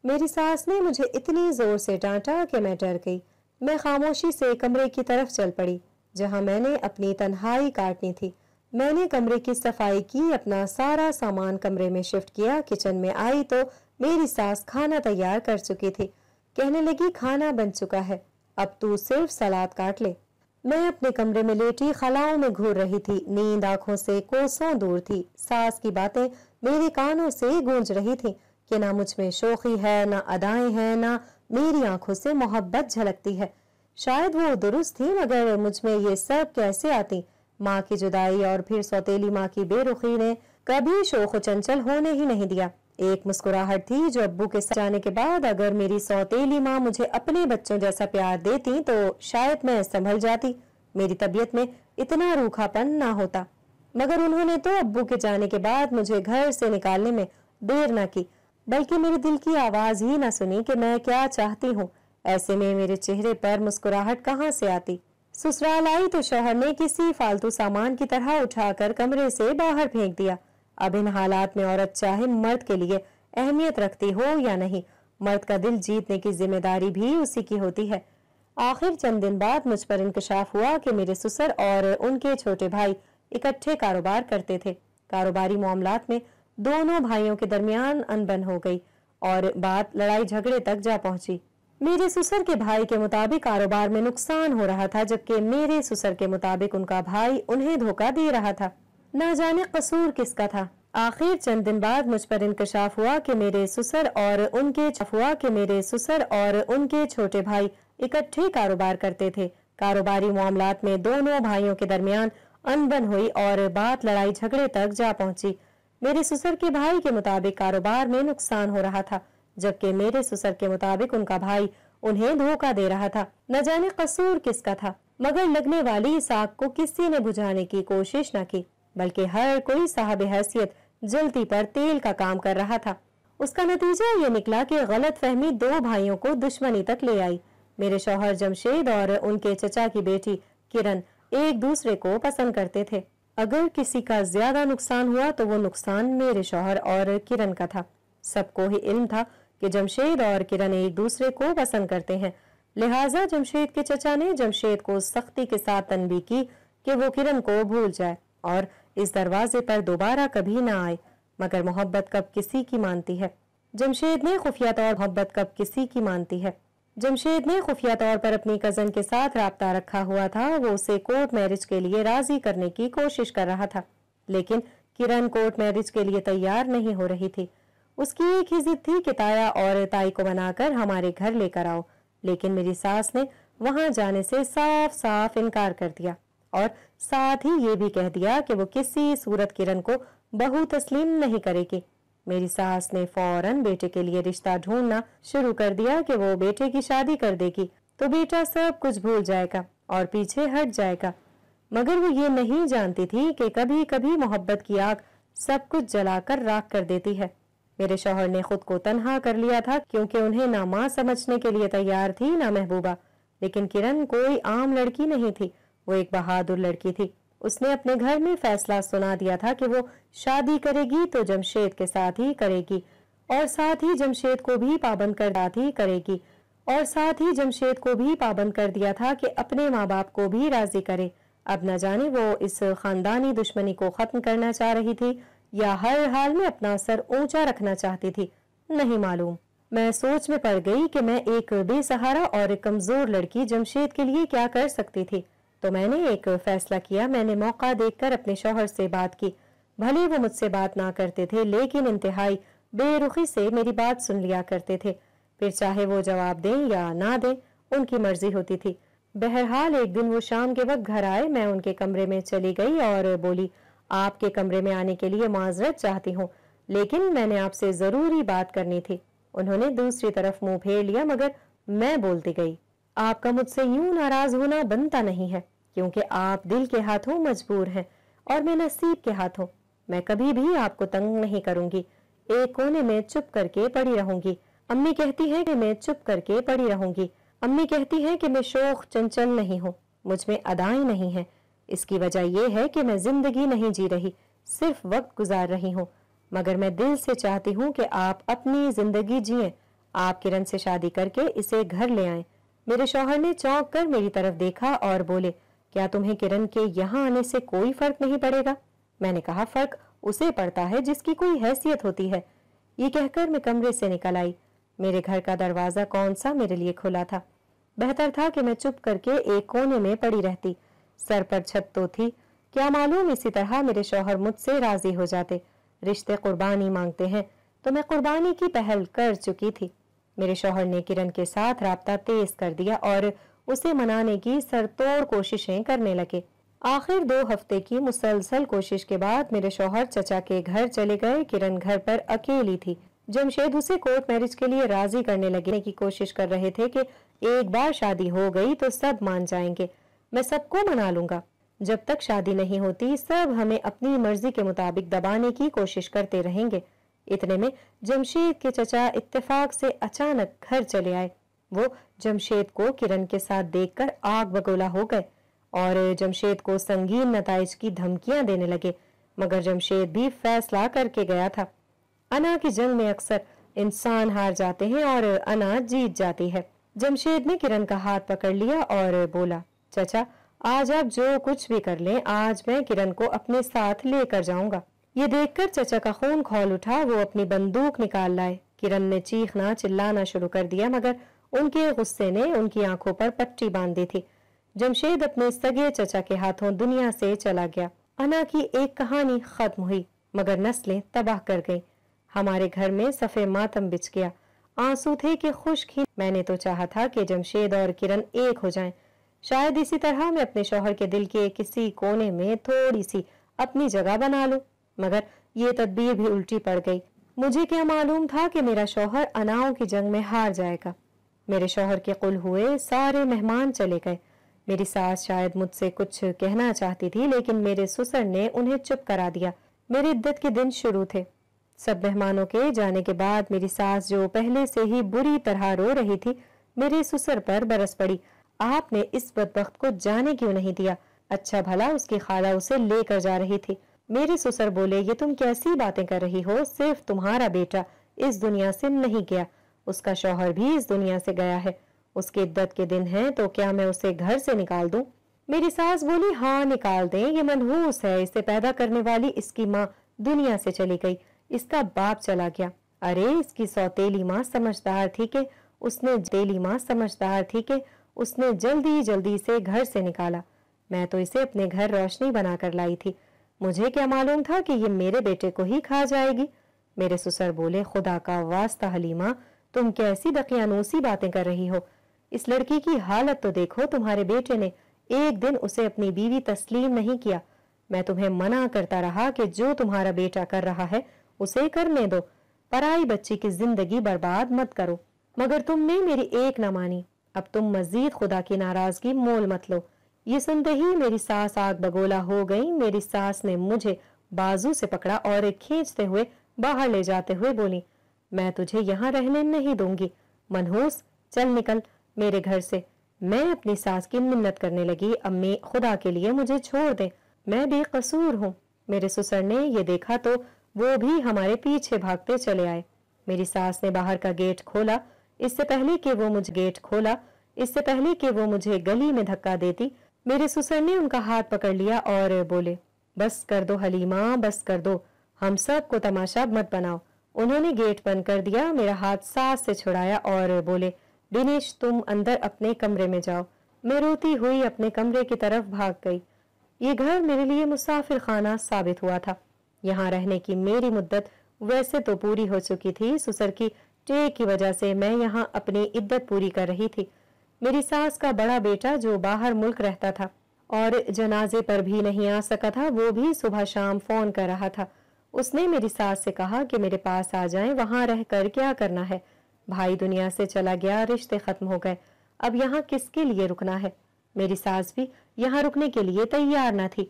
मेरी सास ने मुझे इतनी जोर से डांटा कि मैं डर गई मैं खामोशी से कमरे की तरफ चल पड़ी जहाँ मैंने अपनी तन्हाई काटनी थी मैंने कमरे की सफाई की अपना सारा सामान कमरे में शिफ्ट किया किचन में आई तो मेरी सास खाना तैयार कर चुकी थी कहने लगी खाना बन चुका है अब तू सिर्फ सलाद काट ले मैं अपने कमरे में लेटी खलाओं में घूर रही थी नींद आंखों से कोसों दूर थी सास की बातें मेरे कानों से गूंज रही थी कि ना मुझ में शोखी है ना अदाएं हैं ना मेरी आंखों से मोहब्बत झलकती है शायद वो दुरुस्त थी मगर मुझ में ये सब कैसे आती माँ की जुदाई और फिर सौतेली माँ की बेरुखी ने कभी शोख चंचल होने ही नहीं दिया एक मुस्कुराहट थी जो अब्बू के साथ जाने के बाद अगर मेरी सौतेली माँ मुझे अपने बच्चों जैसा प्यार देती तो शायद मैं संभल जाती मेरी तबीयत में इतना रूखापन ना होता मगर उन्होंने तो अब्बू के जाने के बाद मुझे घर से निकालने में देर ना की बल्कि मेरे दिल की आवाज ही ना सुनी कि मैं क्या चाहती हूँ ऐसे में मेरे चेहरे पर मुस्कुराहट कहाँ से आती ससुराल आई तो शहर ने किसी फालतू सामान की तरह उठाकर कमरे से बाहर फेंक दिया अब इन हालात में औरत चाहे मर्द के लिए अहमियत रखती हो या नहीं मर्द का दिल जीतने की जिम्मेदारी भी उसी की होती है आखिर चंद दिन बाद मुझ पर इंकशाफ हुआ कि मेरे ससुर और उनके छोटे भाई इकट्ठे कारोबार करते थे कारोबारी मामला में दोनों भाइयों के दरमियान अनबन हो गई और बात लड़ाई झगड़े तक जा पहुंची मेरे ससुर के भाई के मुताबिक कारोबार में नुकसान हो रहा था जबकि मेरे ससुर के मुताबिक उनका भाई उन्हें धोखा दे रहा था ना जाने कसूर किसका था आखिर चंद दिन बाद मुझ पर इंकशाफ हुआ कि मेरे ससुर और उनके हुआ कि मेरे ससुर और उनके छोटे भाई इकट्ठे कारोबार करते थे कारोबारी मामला में दोनों भाइयों के दरमियान अनबन हुई और बात लड़ाई झगड़े तक जा पहुंची मेरे ससुर के भाई के मुताबिक कारोबार में नुकसान हो रहा था जबकि मेरे ससुर के मुताबिक उनका भाई उन्हें धोखा दे रहा था न जाने कसूर किसका था मगर लगने वाली इस आग को किसी ने बुझाने की कोशिश न की बल्कि हर कोई साहब हैसियत जल्दी पर तेल का काम कर रहा था उसका नतीजा ये निकला कि गलत फहमी दो भाइयों को दुश्मनी तक ले आई मेरे शोहर जमशेद और उनके चचा की बेटी किरण एक दूसरे को पसंद करते थे अगर किसी का ज्यादा नुकसान हुआ तो वो नुकसान मेरे शोहर और किरण का था सबको ही इल्म था कि जमशेद और किरण एक दूसरे को पसंद करते हैं लिहाजा जमशेद के चचा ने जमशेद को सख्ती के साथ तनबी की कि वो किरण को भूल जाए और इस दरवाजे पर दोबारा कभी ना आए मगर मोहब्बत कब किसी की मानती है जमशेद ने खुफिया तौर मोहब्बत कब किसी की मानती है जमशेद ने खुफिया तौर पर अपनी कजन के साथ रबता रखा हुआ था वो उसे कोर्ट मैरिज के लिए राजी करने की कोशिश कर रहा था लेकिन किरण कोर्ट मैरिज के लिए तैयार नहीं हो रही थी उसकी एक ही जिद थी कि ताया और ताई को बनाकर हमारे घर लेकर आओ लेकिन मेरी सास ने वहां जाने से साफ साफ इनकार कर दिया और साथ ही ये भी कह दिया कि वो किसी सूरत किरण को बहू तस्लीम नहीं करेगी मेरी सास ने फौरन बेटे के लिए रिश्ता ढूंढना शुरू कर दिया कि वो बेटे की शादी कर देगी तो बेटा सब कुछ भूल जाएगा और पीछे हट जाएगा मगर वो ये नहीं जानती थी कि कभी कभी मोहब्बत की आग सब कुछ जलाकर राख कर देती है मेरे शोहर ने खुद को तनहा कर लिया था क्योंकि उन्हें ना माँ समझने के लिए तैयार थी ना महबूबा लेकिन किरण कोई आम लड़की नहीं थी वो एक बहादुर लड़की थी उसने अपने घर में फैसला सुना दिया था कि वो शादी करेगी तो जमशेद के साथ ही करेगी और साथ ही जमशेद को भी पाबंद कर दाती करेगी और साथ ही जमशेद को भी पाबंद कर दिया था कि अपने माँ बाप को भी राजी करे अब न जाने वो इस खानदानी दुश्मनी को खत्म करना चाह रही थी या हर हाल में अपना सर ऊंचा रखना चाहती थी नहीं मालूम मैं सोच में पड़ गई कि मैं एक बेसहारा और कमजोर लड़की जमशेद के लिए क्या कर सकती थी तो मैंने एक फैसला किया मैंने मौका देखकर अपने शोहर से बात की भले वो मुझसे बात ना करते थे लेकिन इंतहाई बेरुखी से मेरी बात सुन लिया करते थे फिर चाहे वो जवाब दें या ना दें उनकी मर्जी होती थी बहरहाल एक दिन वो शाम के वक्त घर आए मैं उनके कमरे में चली गई और बोली आपके कमरे में आने के लिए माजरत चाहती हूँ लेकिन मैंने आपसे ज़रूरी बात करनी थी उन्होंने दूसरी तरफ मुंह फेर लिया मगर मैं बोलती गई आपका मुझसे यूं नाराज होना बनता नहीं है क्योंकि आप दिल के हाथों मजबूर हैं और मैं नसीब के हाथों मैं कभी भी आपको तंग नहीं करूंगी एक कोने में चुप करके पड़ी रहूंगी अम्मी कहती है कि मैं चुप करके पड़ी रहूंगी अम्मी कहती है कि मैं शोक चंचल नहीं हूँ मुझ में अदाएं नहीं है इसकी वजह यह है कि मैं जिंदगी नहीं जी रही सिर्फ वक्त गुजार रही हूँ मगर मैं दिल से चाहती हूँ कि आप अपनी जिंदगी जिये आप किरण से शादी करके इसे घर ले आए मेरे शौहर ने चौंक कर मेरी तरफ देखा और बोले क्या तुम्हें किरण के यहाँ आने से कोई फर्क नहीं पड़ेगा मैंने कहा फर्क उसे पड़ता है जिसकी कोई हैसियत होती है ये कहकर मैं कमरे से निकल आई मेरे घर का दरवाजा कौन सा मेरे लिए खुला था बेहतर था कि मैं चुप करके एक कोने में पड़ी रहती सर पर छत तो थी क्या मालूम इसी तरह मेरे शोहर मुझसे राजी हो जाते रिश्ते कुर्बानी मांगते हैं तो मैं कुर्बानी की पहल कर चुकी थी मेरे शोहर ने किरण के साथ रबता तेज कर दिया और उसे मनाने की सरतोड़ कोशिशें करने लगे आखिर दो हफ्ते की मुसलसल कोशिश के बाद मेरे शोहर चचा के घर चले गए किरण घर पर अकेली थी जमशेद उसे कोर्ट मैरिज के लिए राजी करने लगने की कोशिश कर रहे थे कि एक बार शादी हो गई तो सब मान जाएंगे मैं सबको मना लूंगा जब तक शादी नहीं होती सब हमें अपनी मर्जी के मुताबिक दबाने की कोशिश करते रहेंगे इतने में जमशेद के चचा इत्तेफाक से अचानक घर चले आए वो जमशेद को किरण के साथ देखकर आग बगोला हो गए और जमशेद को संगीन नतज की धमकियां देने लगे मगर जमशेद भी फैसला करके गया था अना की जंग में अक्सर इंसान हार जाते हैं और अना जीत जाती है जमशेद ने किरण का हाथ पकड़ लिया और बोला चचा आज आप जो कुछ भी कर लें आज मैं किरण को अपने साथ लेकर जाऊंगा ये देखकर चचा का खून खोल उठा वो अपनी बंदूक निकाल लाए किरण ने चीखना चिल्लाना शुरू कर दिया मगर उनके गुस्से ने उनकी आंखों पर पट्टी बांध दी थी जमशेद अपने सगे चचा के हाथों दुनिया से चला गया अना की एक कहानी खत्म हुई मगर नस्लें तबाह कर गईं। हमारे घर में सफ़े मातम बिछ गया आंसू थे कि खुश ही मैंने तो चाहा था कि जमशेद और किरण एक हो जाएं। शायद इसी तरह मैं अपने शोहर के दिल के किसी कोने में थोड़ी सी अपनी जगह बना लूं मगर ये तदबीर भी उल्टी पड़ गई मुझे क्या मालूम था कि मेरा शोहर अनाओं की जंग में हार जाएगा मेरे शोहर के कुल हुए सारे मेहमान चले गए मेरी सास शायद मुझसे कुछ कहना चाहती थी लेकिन मेरे ससुर ने उन्हें चुप करा दिया मेरी इद्दत के दिन शुरू थे सब मेहमानों के जाने के बाद मेरी सास जो पहले से ही बुरी तरह रो रही थी मेरे ससुर पर बरस पड़ी आपने इस बदबخت को जाने क्यों नहीं दिया अच्छा भला उसकी खाला उसे लेकर जा रही थी मेरे ससुर बोले ये तुम कैसी बातें कर रही हो सिर्फ तुम्हारा बेटा इस दुनिया से नहीं गया उसका शौहर भी इस दुनिया से गया है उसकी इद्दत के दिन हैं तो क्या मैं उसे घर से निकाल दूं? मेरी सास बोली हाँ निकाल दें ये मनहूस है इसे पैदा करने वाली इसकी माँ दुनिया से चली गई इसका बाप चला गया अरे इसकी सौतेली माँ समझदार थी के उसने तेली माँ समझदार थी के उसने जल्दी जल्दी से घर से निकाला मैं तो इसे अपने घर रोशनी बनाकर लाई थी मुझे क्या मालूम था कि ये मेरे बेटे को ही खा जाएगी मेरे ससुर बोले खुदा का वास्ता हलीमा तुम कैसी दकियानूसी बातें कर रही हो इस लड़की की हालत तो देखो तुम्हारे बेटे ने एक दिन उसे अपनी बीवी तस्लीम नहीं किया मैं तुम्हें मना करता रहा कि जो तुम्हारा बेटा कर रहा है उसे करने दो पराई बच्ची की जिंदगी बर्बाद मत करो मगर तुमने मेरी एक न मानी अब तुम मजीद खुदा की नाराजगी मोल मत लो ये सुनते ही मेरी सास आग बगोला हो गई मेरी सास ने मुझे बाजू से पकड़ा और खींचते हुए बाहर ले जाते हुए बोली मैं तुझे यहाँ रहने नहीं दूंगी मनहूस चल निकल मेरे घर से मैं अपनी सास की मिन्नत करने लगी अम्मी खुदा के लिए मुझे छोड़ दे मैं बेकसूर हूँ मेरे ससुर ने ये देखा तो वो भी हमारे पीछे भागते चले आए मेरी सास ने बाहर का गेट खोला इससे पहले कि वो मुझे गेट खोला इससे पहले कि वो मुझे गली में धक्का देती मेरे ससुर ने उनका हाथ पकड़ लिया और बोले बस कर दो हलीमा बस कर दो हम सब को तमाशा मत बनाओ उन्होंने गेट बंद कर दिया मेरा हाथ सास से छुड़ाया और बोले दिनेश तुम अंदर अपने कमरे में जाओ मैं रोती हुई अपने कमरे की तरफ भाग गई ये घर मेरे लिए मुसाफिर खाना साबित हुआ था यहाँ रहने की मेरी मुद्दत वैसे तो पूरी हो चुकी थी सुसर की टे की वजह से मैं यहाँ अपनी इद्दत पूरी कर रही थी मेरी सास का बड़ा बेटा जो बाहर मुल्क रहता था और जनाजे पर भी नहीं आ सका था वो भी सुबह शाम फोन कर रहा था उसने मेरी सास से कहा कि मेरे पास आ जाए वहां रहकर क्या करना है भाई दुनिया से चला गया रिश्ते खत्म हो गए अब यहाँ किसके लिए रुकना है मेरी सास भी यहाँ रुकने के लिए तैयार न थी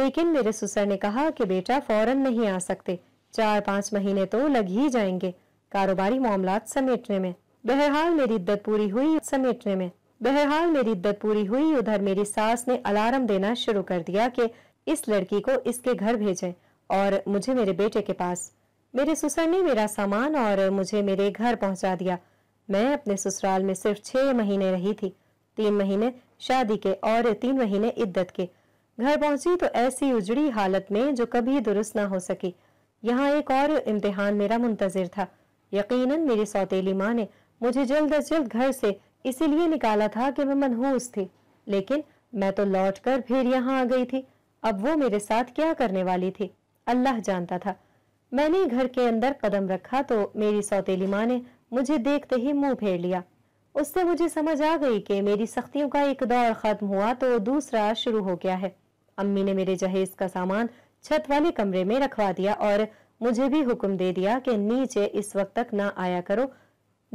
लेकिन मेरे ससुर ने कहा कि बेटा फौरन नहीं आ सकते चार पांच महीने तो लग ही जाएंगे कारोबारी मामला समेटने में बहरहाल मेरी इद्दत पूरी हुई समेटने में बहरहाल मेरी इद्दत पूरी हुई उधर मेरी सास ने अलार्म देना शुरू कर दिया कि इस लड़की को इसके घर भेजें और मुझे मेरे बेटे के पास मेरे ससुर ने मेरा सामान और मुझे मेरे घर पहुंचा दिया मैं अपने ससुराल में सिर्फ छह महीने रही थी तीन महीने शादी के और तीन महीने इद्दत के घर पहुंची तो ऐसी उजड़ी हालत में जो कभी दुरुस्त ना हो सकी यहाँ एक और इम्तिहान मेरा मुंतजर था यकीनन मेरी सौतेली माँ ने मुझे जल्द अज जल्द घर से इसीलिए निकाला था कि मैं मनहूस थी लेकिन मैं तो लौट कर फिर यहाँ आ गई थी अब वो मेरे साथ क्या करने वाली थी अल्लाह जानता था मैंने घर के अंदर कदम रखा तो मेरी सौतेली माँ ने मुझे देखते ही मुंह फेर लिया उससे मुझे समझ आ गई कि मेरी सख्तियों का एक दौर खत्म हुआ तो दूसरा शुरू हो गया है अम्मी ने मेरे जहेज का सामान छत वाले कमरे में रखवा दिया और मुझे भी हुक्म दे दिया कि नीचे इस वक्त तक ना आया करो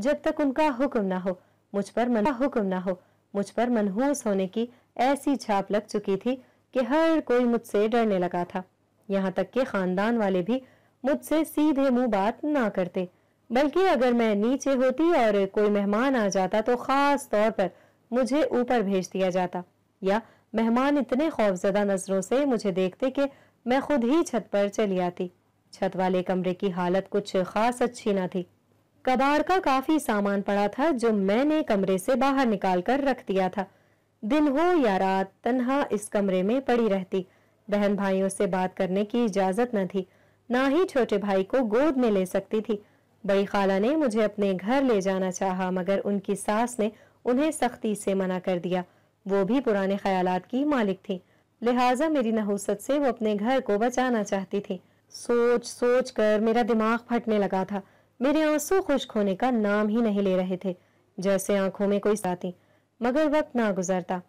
जब तक उनका हुक्म ना हो मुझ पर मन हुक्म ना हो मुझ पर मनहूस होने की ऐसी छाप लग चुकी थी कि हर कोई मुझसे डरने लगा था यहाँ तक के खानदान वाले भी मुझसे सीधे मुंह बात ना करते बल्कि अगर मैं नीचे होती और कोई मेहमान आ जाता तो खास तौर पर मुझे ऊपर भेज दिया जाता या मेहमान इतने खौफजदा नजरों से मुझे देखते कि मैं खुद ही छत पर चली आती छत वाले कमरे की हालत कुछ खास अच्छी ना थी कबाड़ का काफी सामान पड़ा था जो मैंने कमरे से बाहर निकाल कर रख दिया था दिन हो या रात तन्हा इस कमरे में पड़ी रहती बहन भाइयों से बात करने की इजाजत न थी ना ही छोटे भाई को गोद में ले सकती थी बड़ी खाला ने मुझे अपने घर ले जाना चाहा मगर उनकी सास ने उन्हें सख्ती से मना कर दिया वो भी पुराने ख्यालात की मालिक थी लिहाजा मेरी नहुसत से वो अपने घर को बचाना चाहती थी सोच सोच कर मेरा दिमाग फटने लगा था मेरे आंसू खुश्क होने का नाम ही नहीं ले रहे थे जैसे आंखों में कोई साथी मगर वक्त ना गुजरता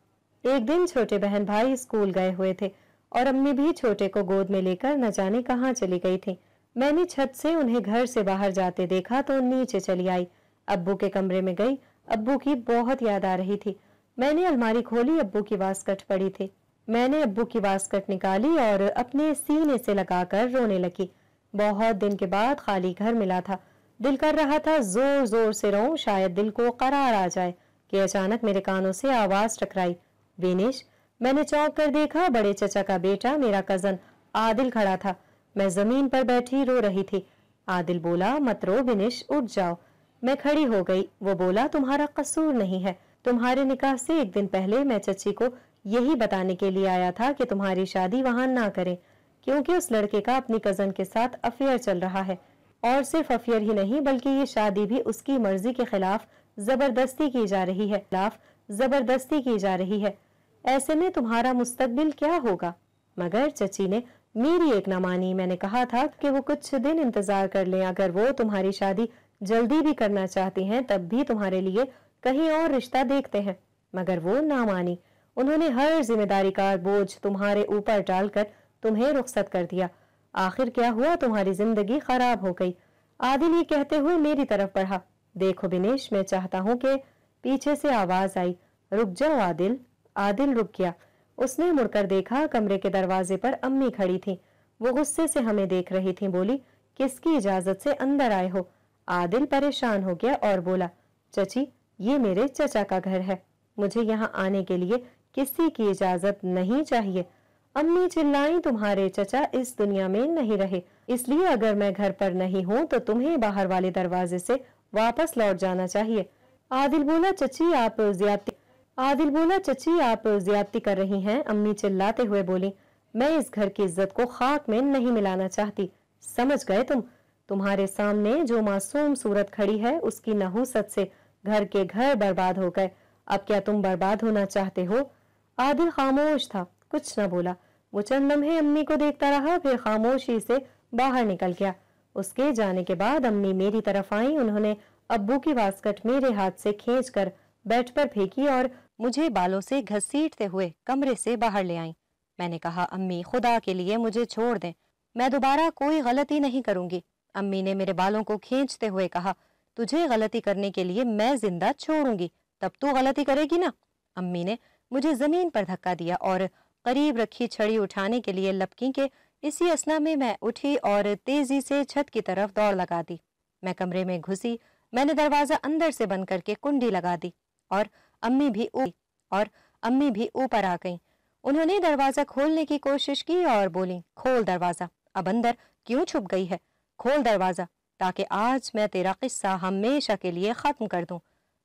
एक दिन छोटे बहन भाई स्कूल गए हुए थे और अम्मी भी छोटे को गोद में लेकर न जाने कहाँ चली गई थी मैंने छत से उन्हें घर से बाहर जाते देखा तो नीचे चली आई अब्बू के कमरे में गई अब्बू की बहुत याद आ रही थी मैंने अलमारी खोली अब्बू की वास्कट पड़ी थी मैंने अब्बू की वास्कट निकाली और अपने सीने से लगाकर रोने लगी बहुत दिन के बाद खाली घर मिला था दिल कर रहा था जोर जोर से रो शायद दिल को करार आ जाए कि अचानक मेरे कानों से आवाज टकराई विनेश मैंने चौंक कर देखा बड़े चचा का बेटा मेरा कजन आदिल खड़ा था मैं जमीन पर बैठी रो रही थी आदिल बोला मत रो विनेश उठ जाओ मैं खड़ी हो गई वो बोला तुम्हारा कसूर नहीं है तुम्हारे निकाह से एक दिन पहले मैं चची को यही बताने के लिए आया था कि तुम्हारी शादी वहां ना करें क्योंकि उस लड़के का अपनी कजन के साथ अफेयर चल रहा है और सिर्फ अफेयर ही नहीं बल्कि ये शादी भी उसकी मर्जी के खिलाफ जबरदस्ती की जा रही है खिलाफ जबरदस्ती की जा रही है ऐसे में तुम्हारा मुस्तकबिल क्या होगा मगर चची ने मेरी एक ना मानी मैंने कहा था कि वो कुछ दिन इंतजार कर लें अगर वो तुम्हारी शादी जल्दी भी करना चाहती हैं तब भी तुम्हारे लिए कहीं और रिश्ता देखते हैं मगर वो ना मानी उन्होंने हर जिम्मेदारी का बोझ तुम्हारे ऊपर डालकर तुम्हें रुख्सत कर दिया आखिर क्या हुआ तुम्हारी जिंदगी खराब हो गई आदिल ये कहते हुए मेरी तरफ बढ़ा देखो बिनेश मैं चाहता हूँ कि पीछे से आवाज आई रुक जाओ आदिल आदिल रुक गया उसने मुड़कर देखा कमरे के दरवाजे पर अम्मी खड़ी थी वो गुस्से से हमें देख रही थी बोली किसकी इजाजत से अंदर आए हो आदिल परेशान हो गया और बोला चची ये मेरे चचा का घर है मुझे यहाँ आने के लिए किसी की इजाजत नहीं चाहिए अम्मी चिल्लाई तुम्हारे चचा इस दुनिया में नहीं रहे इसलिए अगर मैं घर पर नहीं हूँ तो तुम्हें बाहर वाले दरवाजे से वापस लौट जाना चाहिए आदिल बोला चची आप ज्यादा आदिल बोला चची आप ज्यादती कर रही हैं अम्मी चिल्लाते हुए बोली मैं इस घर की इज्जत को खाक में नहीं मिलाना चाहती समझ गए तुम तुम्हारे सामने जो मासूम सूरत खड़ी है उसकी नहुसत से घर के घर बर्बाद हो गए अब क्या तुम बर्बाद होना चाहते हो आदिल खामोश था कुछ न बोला वो चंद लम्हे अम्मी को देखता रहा फिर खामोशी से बाहर निकल गया उसके जाने के बाद अम्मी मेरी तरफ आई उन्होंने अब्बू की वास्कट मेरे हाथ से खींच कर बेड पर फेंकी और मुझे बालों से घसीटते हुए कमरे से बाहर ले आई मैंने कहा अम्मी खुदा के लिए मुझे छोड़ दें मैं दोबारा कोई गलती नहीं करूंगी अम्मी ने मेरे बालों को खींचते हुए कहा तुझे गलती करने के लिए मैं जिंदा छोड़ूंगी तब तू गलती करेगी ना अम्मी ने मुझे ज़मीन पर धक्का दिया और करीब रखी छड़ी उठाने के लिए लपकी के इसी असना में मैं उठी और तेज़ी से छत की तरफ दौड़ लगा दी मैं कमरे में घुसी मैंने दरवाज़ा अंदर से बंद करके कुंडी लगा दी और अम्मी भी उ और अम्मी भी ऊपर आ गईं। उन्होंने दरवाजा खोलने की कोशिश की और बोली खोल दरवाजा अब अंदर क्यों छुप गई है खोल दरवाजा ताकि आज मैं तेरा किस्सा हमेशा के लिए ख़त्म कर दूं।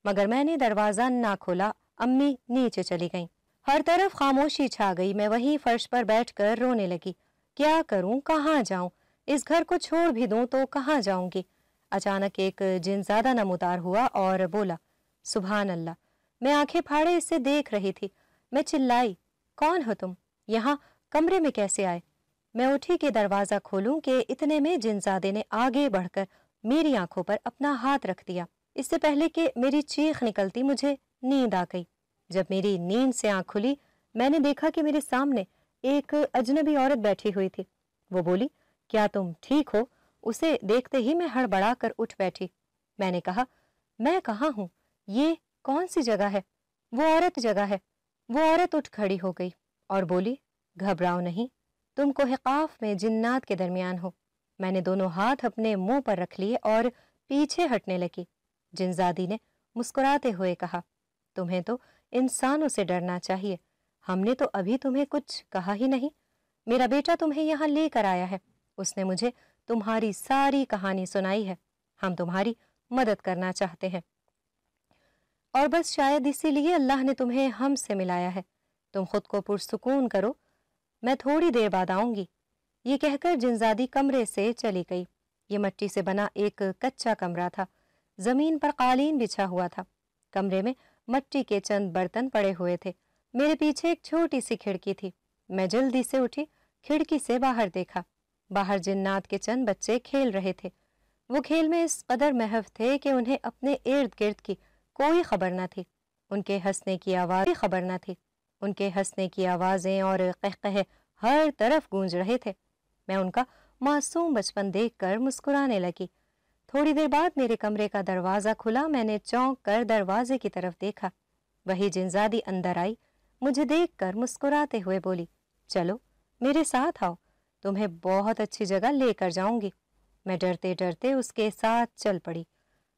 मगर मैंने दरवाज़ा ना खोला अम्मी नीचे चली गईं। हर तरफ खामोशी छा गई मैं वहीं फर्श पर बैठकर रोने लगी क्या करूं कहाँ जाऊं इस घर को छोड़ भी दूं तो कहाँ जाऊंगी अचानक एक जिन ज़्यादा नमोदार हुआ और बोला सुबहान अल्लाह मैं आंखें फाड़े इसे देख रही थी मैं चिल्लाई कौन हो तुम यहाँ कमरे में कैसे आए मैं उठी के दरवाज़ा खोलूं कि इतने में जिनजादे ने आगे बढ़कर मेरी आंखों पर अपना हाथ रख दिया इससे पहले कि मेरी चीख निकलती मुझे नींद आ गई जब मेरी नींद से आंख खुली मैंने देखा कि मेरे सामने एक अजनबी औरत बैठी हुई थी वो बोली क्या तुम ठीक हो उसे देखते ही मैं हड़बड़ा कर उठ बैठी मैंने कहा मैं कहा हूँ ये कौन सी जगह है वो औरत जगह है वो औरत उठ खड़ी हो गई और बोली घबराओ नहीं तुम कोहकाफ में जिन्नात के दरमियान हो मैंने दोनों हाथ अपने मुंह पर रख लिए और पीछे हटने लगी जिनजादी ने मुस्कुराते हुए कहा तुम्हें तो इंसानों से डरना चाहिए हमने तो अभी तुम्हें कुछ कहा ही नहीं मेरा बेटा तुम्हें यहाँ लेकर आया है उसने मुझे तुम्हारी सारी कहानी सुनाई है हम तुम्हारी मदद करना चाहते हैं और बस शायद इसीलिए अल्लाह ने तुम्हें हमसे मिलाया है तुम खुद को पुरसकून करो मैं थोड़ी देर बाद आऊंगी ये कहकर जिनजादी कमरे से चली गई ये मट्टी से बना एक कच्चा कमरा था ज़मीन पर कालीन बिछा हुआ था कमरे में मट्टी के चंद बर्तन पड़े हुए थे मेरे पीछे एक छोटी सी खिड़की थी मैं जल्दी से उठी खिड़की से बाहर देखा बाहर जिन्नात के चंद बच्चे खेल रहे थे वो खेल में इस कदर महव थे कि उन्हें अपने इर्द गिर्द की कोई खबर न थी उनके हंसने की आवाज़ खबर न थी उनके हंसने की आवाज़ें और कह कह हर तरफ गूंज रहे थे मैं उनका मासूम बचपन देखकर मुस्कुराने लगी थोड़ी देर बाद मेरे कमरे का दरवाज़ा खुला मैंने चौंक कर दरवाजे की तरफ देखा वही जिनजादी अंदर आई मुझे देखकर मुस्कुराते हुए बोली चलो मेरे साथ आओ तुम्हें बहुत अच्छी जगह लेकर जाऊंगी मैं डरते डरते उसके साथ चल पड़ी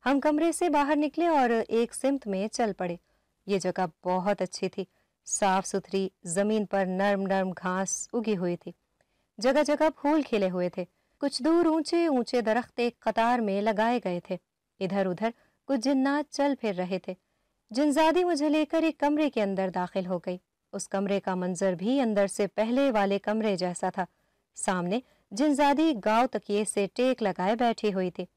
हम कमरे से बाहर निकले और एक सिमत में चल पड़े ये जगह बहुत अच्छी थी साफ सुथरी जमीन पर नरम नरम घास उगी हुई थी जगह जगह फूल खिले हुए थे कुछ दूर ऊंचे ऊंचे दरख्त एक कतार में लगाए गए थे इधर उधर कुछ जिन्नात चल फिर रहे थे जिनजादी मुझे लेकर एक कमरे के अंदर दाखिल हो गई उस कमरे का मंजर भी अंदर से पहले वाले कमरे जैसा था सामने जिनजादी गांव तकिए से टेक लगाए बैठी हुई थी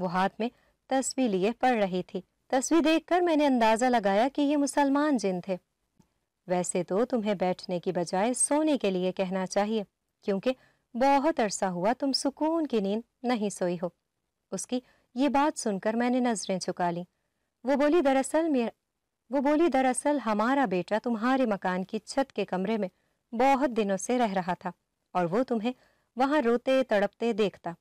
वो हाथ में तस्वीर लिए पढ़ रही थी तस्वीर देखकर मैंने अंदाज़ा लगाया कि ये मुसलमान जिन थे वैसे तो तुम्हें बैठने की बजाय सोने के लिए कहना चाहिए क्योंकि बहुत अरसा हुआ तुम सुकून की नींद नहीं सोई हो उसकी ये बात सुनकर मैंने नज़रें चुका ली वो बोली दरअसल मेरा वो बोली दरअसल हमारा बेटा तुम्हारे मकान की छत के कमरे में बहुत दिनों से रह रहा था और वो तुम्हें वहां रोते तड़पते देखता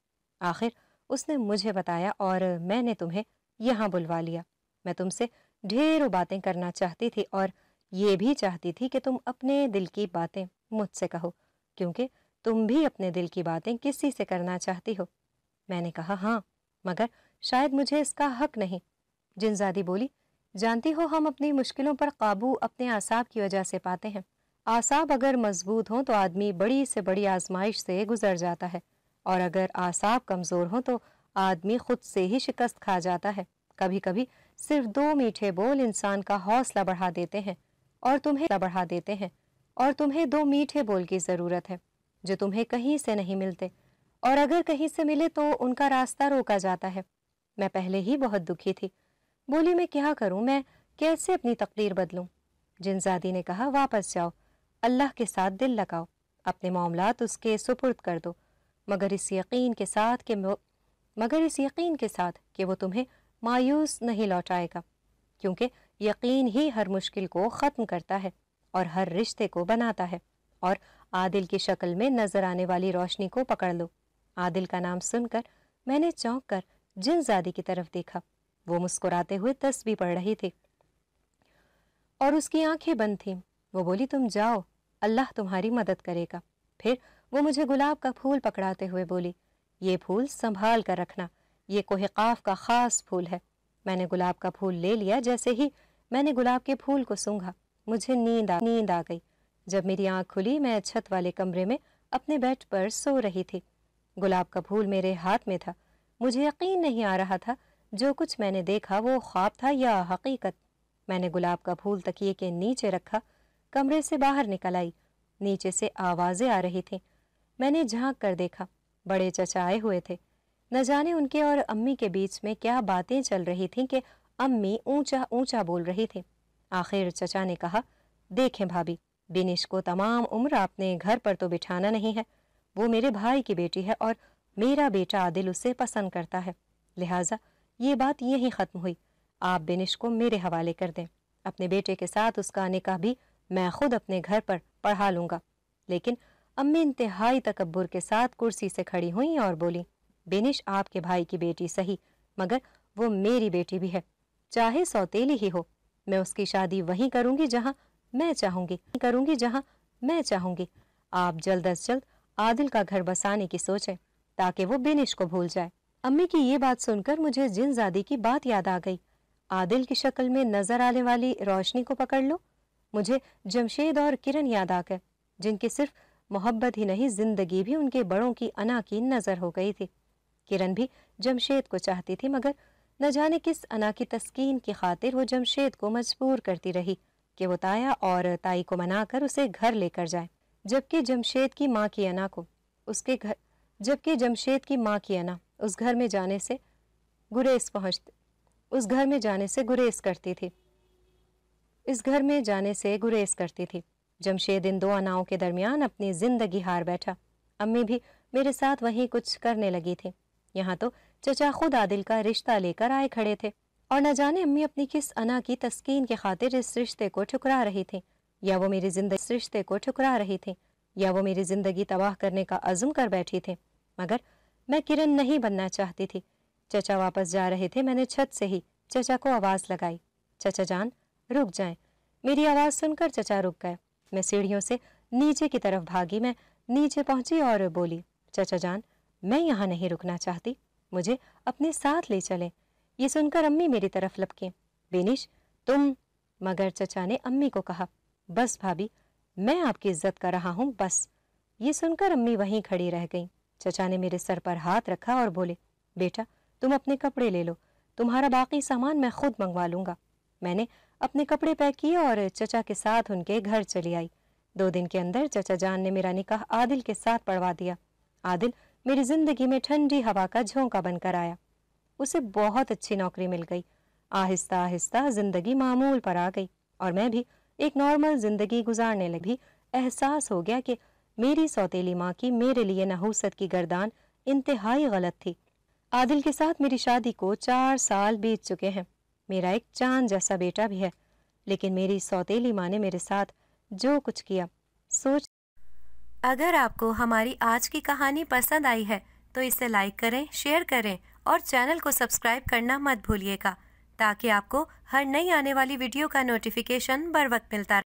आखिर उसने मुझे बताया और मैंने तुम्हें यहाँ बुलवा लिया मैं तुमसे ढेरों बातें करना चाहती थी और ये भी चाहती थी कि तुम अपने दिल की बातें मुझसे कहो क्योंकि तुम भी अपने दिल की बातें किसी से करना चाहती हो मैंने कहा हाँ मगर शायद मुझे इसका हक नहीं जिनजादी बोली जानती हो हम अपनी मुश्किलों पर काबू अपने आसाब की वजह से पाते हैं आसाब अगर मजबूत हों तो आदमी बड़ी से बड़ी आजमाइश से गुजर जाता है और अगर आसाब कमज़ोर हो तो आदमी खुद से ही शिकस्त खा जाता है कभी कभी सिर्फ दो मीठे बोल इंसान का हौसला बढ़ा देते हैं और तुम्हें बढ़ा देते हैं और तुम्हें दो मीठे बोल की ज़रूरत है जो तुम्हें कहीं से नहीं मिलते और अगर कहीं से मिले तो उनका रास्ता रोका जाता है मैं पहले ही बहुत दुखी थी बोली मैं क्या करूं मैं कैसे अपनी तकदीर बदलूं जिनजादी ने कहा वापस जाओ अल्लाह के साथ दिल लगाओ अपने मामला उसके सुपुर्द कर दो मगर इस यकीन के साथ के मगर इस यकीन के साथ कि वो तुम्हें मायूस नहीं लौटाएगा क्योंकि यकीन ही हर मुश्किल को ख़त्म करता है और हर रिश्ते को बनाता है और आदिल की शक्ल में नज़र आने वाली रोशनी को पकड़ लो आदिल का नाम सुनकर मैंने चौंक कर जिनजादी की तरफ देखा वो मुस्कुराते हुए तस्वीर पढ़ रही थी और उसकी आंखें बंद थीं वो बोली तुम जाओ अल्लाह तुम्हारी मदद करेगा फिर वो मुझे गुलाब का फूल पकड़ाते हुए बोली ये फूल संभाल कर रखना ये कोहकाफ का ख़ास फूल है मैंने गुलाब का फूल ले लिया जैसे ही मैंने गुलाब के फूल को सूंघा मुझे नींद आ नींद आ गई जब मेरी आँख खुली मैं छत वाले कमरे में अपने बेड पर सो रही थी गुलाब का फूल मेरे हाथ में था मुझे यकीन नहीं आ रहा था जो कुछ मैंने देखा वो ख्वाब था या हकीकत मैंने गुलाब का फूल तकिए के नीचे रखा कमरे से बाहर निकल आई नीचे से आवाज़ें आ रही थीं मैंने झांक कर देखा बड़े चचा आए हुए थे न जाने उनके और अम्मी के बीच में क्या बातें चल रही थीं कि अम्मी ऊंचा ऊंचा बोल रही थी आखिर चचा ने कहा देखें भाभी बिनिश को तमाम उम्र आपने घर पर तो बिठाना नहीं है वो मेरे भाई की बेटी है और मेरा बेटा आदिल उसे पसंद करता है लिहाजा ये बात यही ख़त्म हुई आप बिनिश को मेरे हवाले कर दें अपने बेटे के साथ उसका निकाह भी मैं खुद अपने घर पर पढ़ा लूंगा लेकिन अम्मी इंतहाई तकबर के साथ कुर्सी से खड़ी हुई और बोली बेनिश आपके भाई की बेटी सही मगर वो मेरी बेटी भी है चाहे सौतेली ही हो मैं उसकी शादी वहीं करूंगी जहां मैं चाहूंगी करूंगी जहां मैं चाहूंगी आप जल्द अज जल्द आदिल का घर बसाने की सोचे ताकि वो बेनिश को भूल जाए अम्मी की ये बात सुनकर मुझे जिनजादी की बात याद आ गई आदिल की शक्ल में नजर आने वाली रोशनी को पकड़ लो मुझे जमशेद और किरण याद आ गए जिनके सिर्फ मोहब्बत ही नहीं जिंदगी भी उनके बड़ों की अना की नज़र हो गई थी किरण भी जमशेद को चाहती थी मगर न जाने किस अना की तस्कीन की खातिर वो जमशेद को मजबूर करती रही कि वो ताया और ताई को मनाकर उसे घर लेकर जाए जबकि जमशेद की माँ की अना को उसके घर जबकि जमशेद की माँ की अना उस घर में जाने से गुरेज पहुँच उस घर में जाने से गुरेज करती थी इस घर में जाने से गुरेज करती थी जमशेद इन दो अनाओं के दरमियान अपनी जिंदगी हार बैठा अम्मी भी मेरे साथ वहीं कुछ करने लगी थी यहाँ तो चचा खुद आदिल का रिश्ता लेकर आए खड़े थे और न जाने अम्मी अपनी किस अना की तस्कीन के खातिर इस रिश्ते को ठुकरा रही थी या वो मेरी जिंदगी रिश्ते को ठुकरा रही थी या वो मेरी जिंदगी तबाह करने का अज़म कर बैठी थी मगर मैं किरण नहीं बनना चाहती थी चचा वापस जा रहे थे मैंने छत से ही चचा को आवाज़ लगाई चचा जान रुक जाए मेरी आवाज़ सुनकर चचा रुक गए मैं सीढ़ियों से नीचे की तरफ भागी मैं नीचे पहुंची और बोली चचा जान मैं यहाँ नहीं रुकना चाहती मुझे अपने साथ ले चले ये सुनकर अम्मी मेरी तरफ लपके बेनिश तुम मगर चचा ने अम्मी को कहा बस भाभी मैं आपकी इज्जत कर रहा हूँ बस ये सुनकर अम्मी वहीं खड़ी रह गई चचा ने मेरे सर पर हाथ रखा और बोले बेटा तुम अपने कपड़े ले लो तुम्हारा बाकी सामान मैं खुद मंगवा लूंगा मैंने अपने कपड़े पैक किए और चचा के साथ उनके घर चली आई दो दिन के अंदर चचा जान ने मेरा निकाह आदिल के साथ पढ़वा दिया आदिल मेरी जिंदगी में ठंडी हवा का झोंका बनकर आया उसे बहुत अच्छी नौकरी मिल गई आहिस्ता आहिस्ता जिंदगी मामूल पर आ गई और मैं भी एक नॉर्मल जिंदगी गुजारने लगी एहसास हो गया कि मेरी सौतेली माँ की मेरे लिए नहूसत की गर्दान इंतहाई गलत थी आदिल के साथ मेरी शादी को चार साल बीत चुके हैं मेरा एक चांद जैसा बेटा भी है लेकिन मेरी सौतेली माँ ने मेरे साथ जो कुछ किया सोच अगर आपको हमारी आज की कहानी पसंद आई है तो इसे लाइक करें शेयर करें और चैनल को सब्सक्राइब करना मत भूलिएगा ताकि आपको हर नई आने वाली वीडियो का नोटिफिकेशन बर वक्त मिलता रहे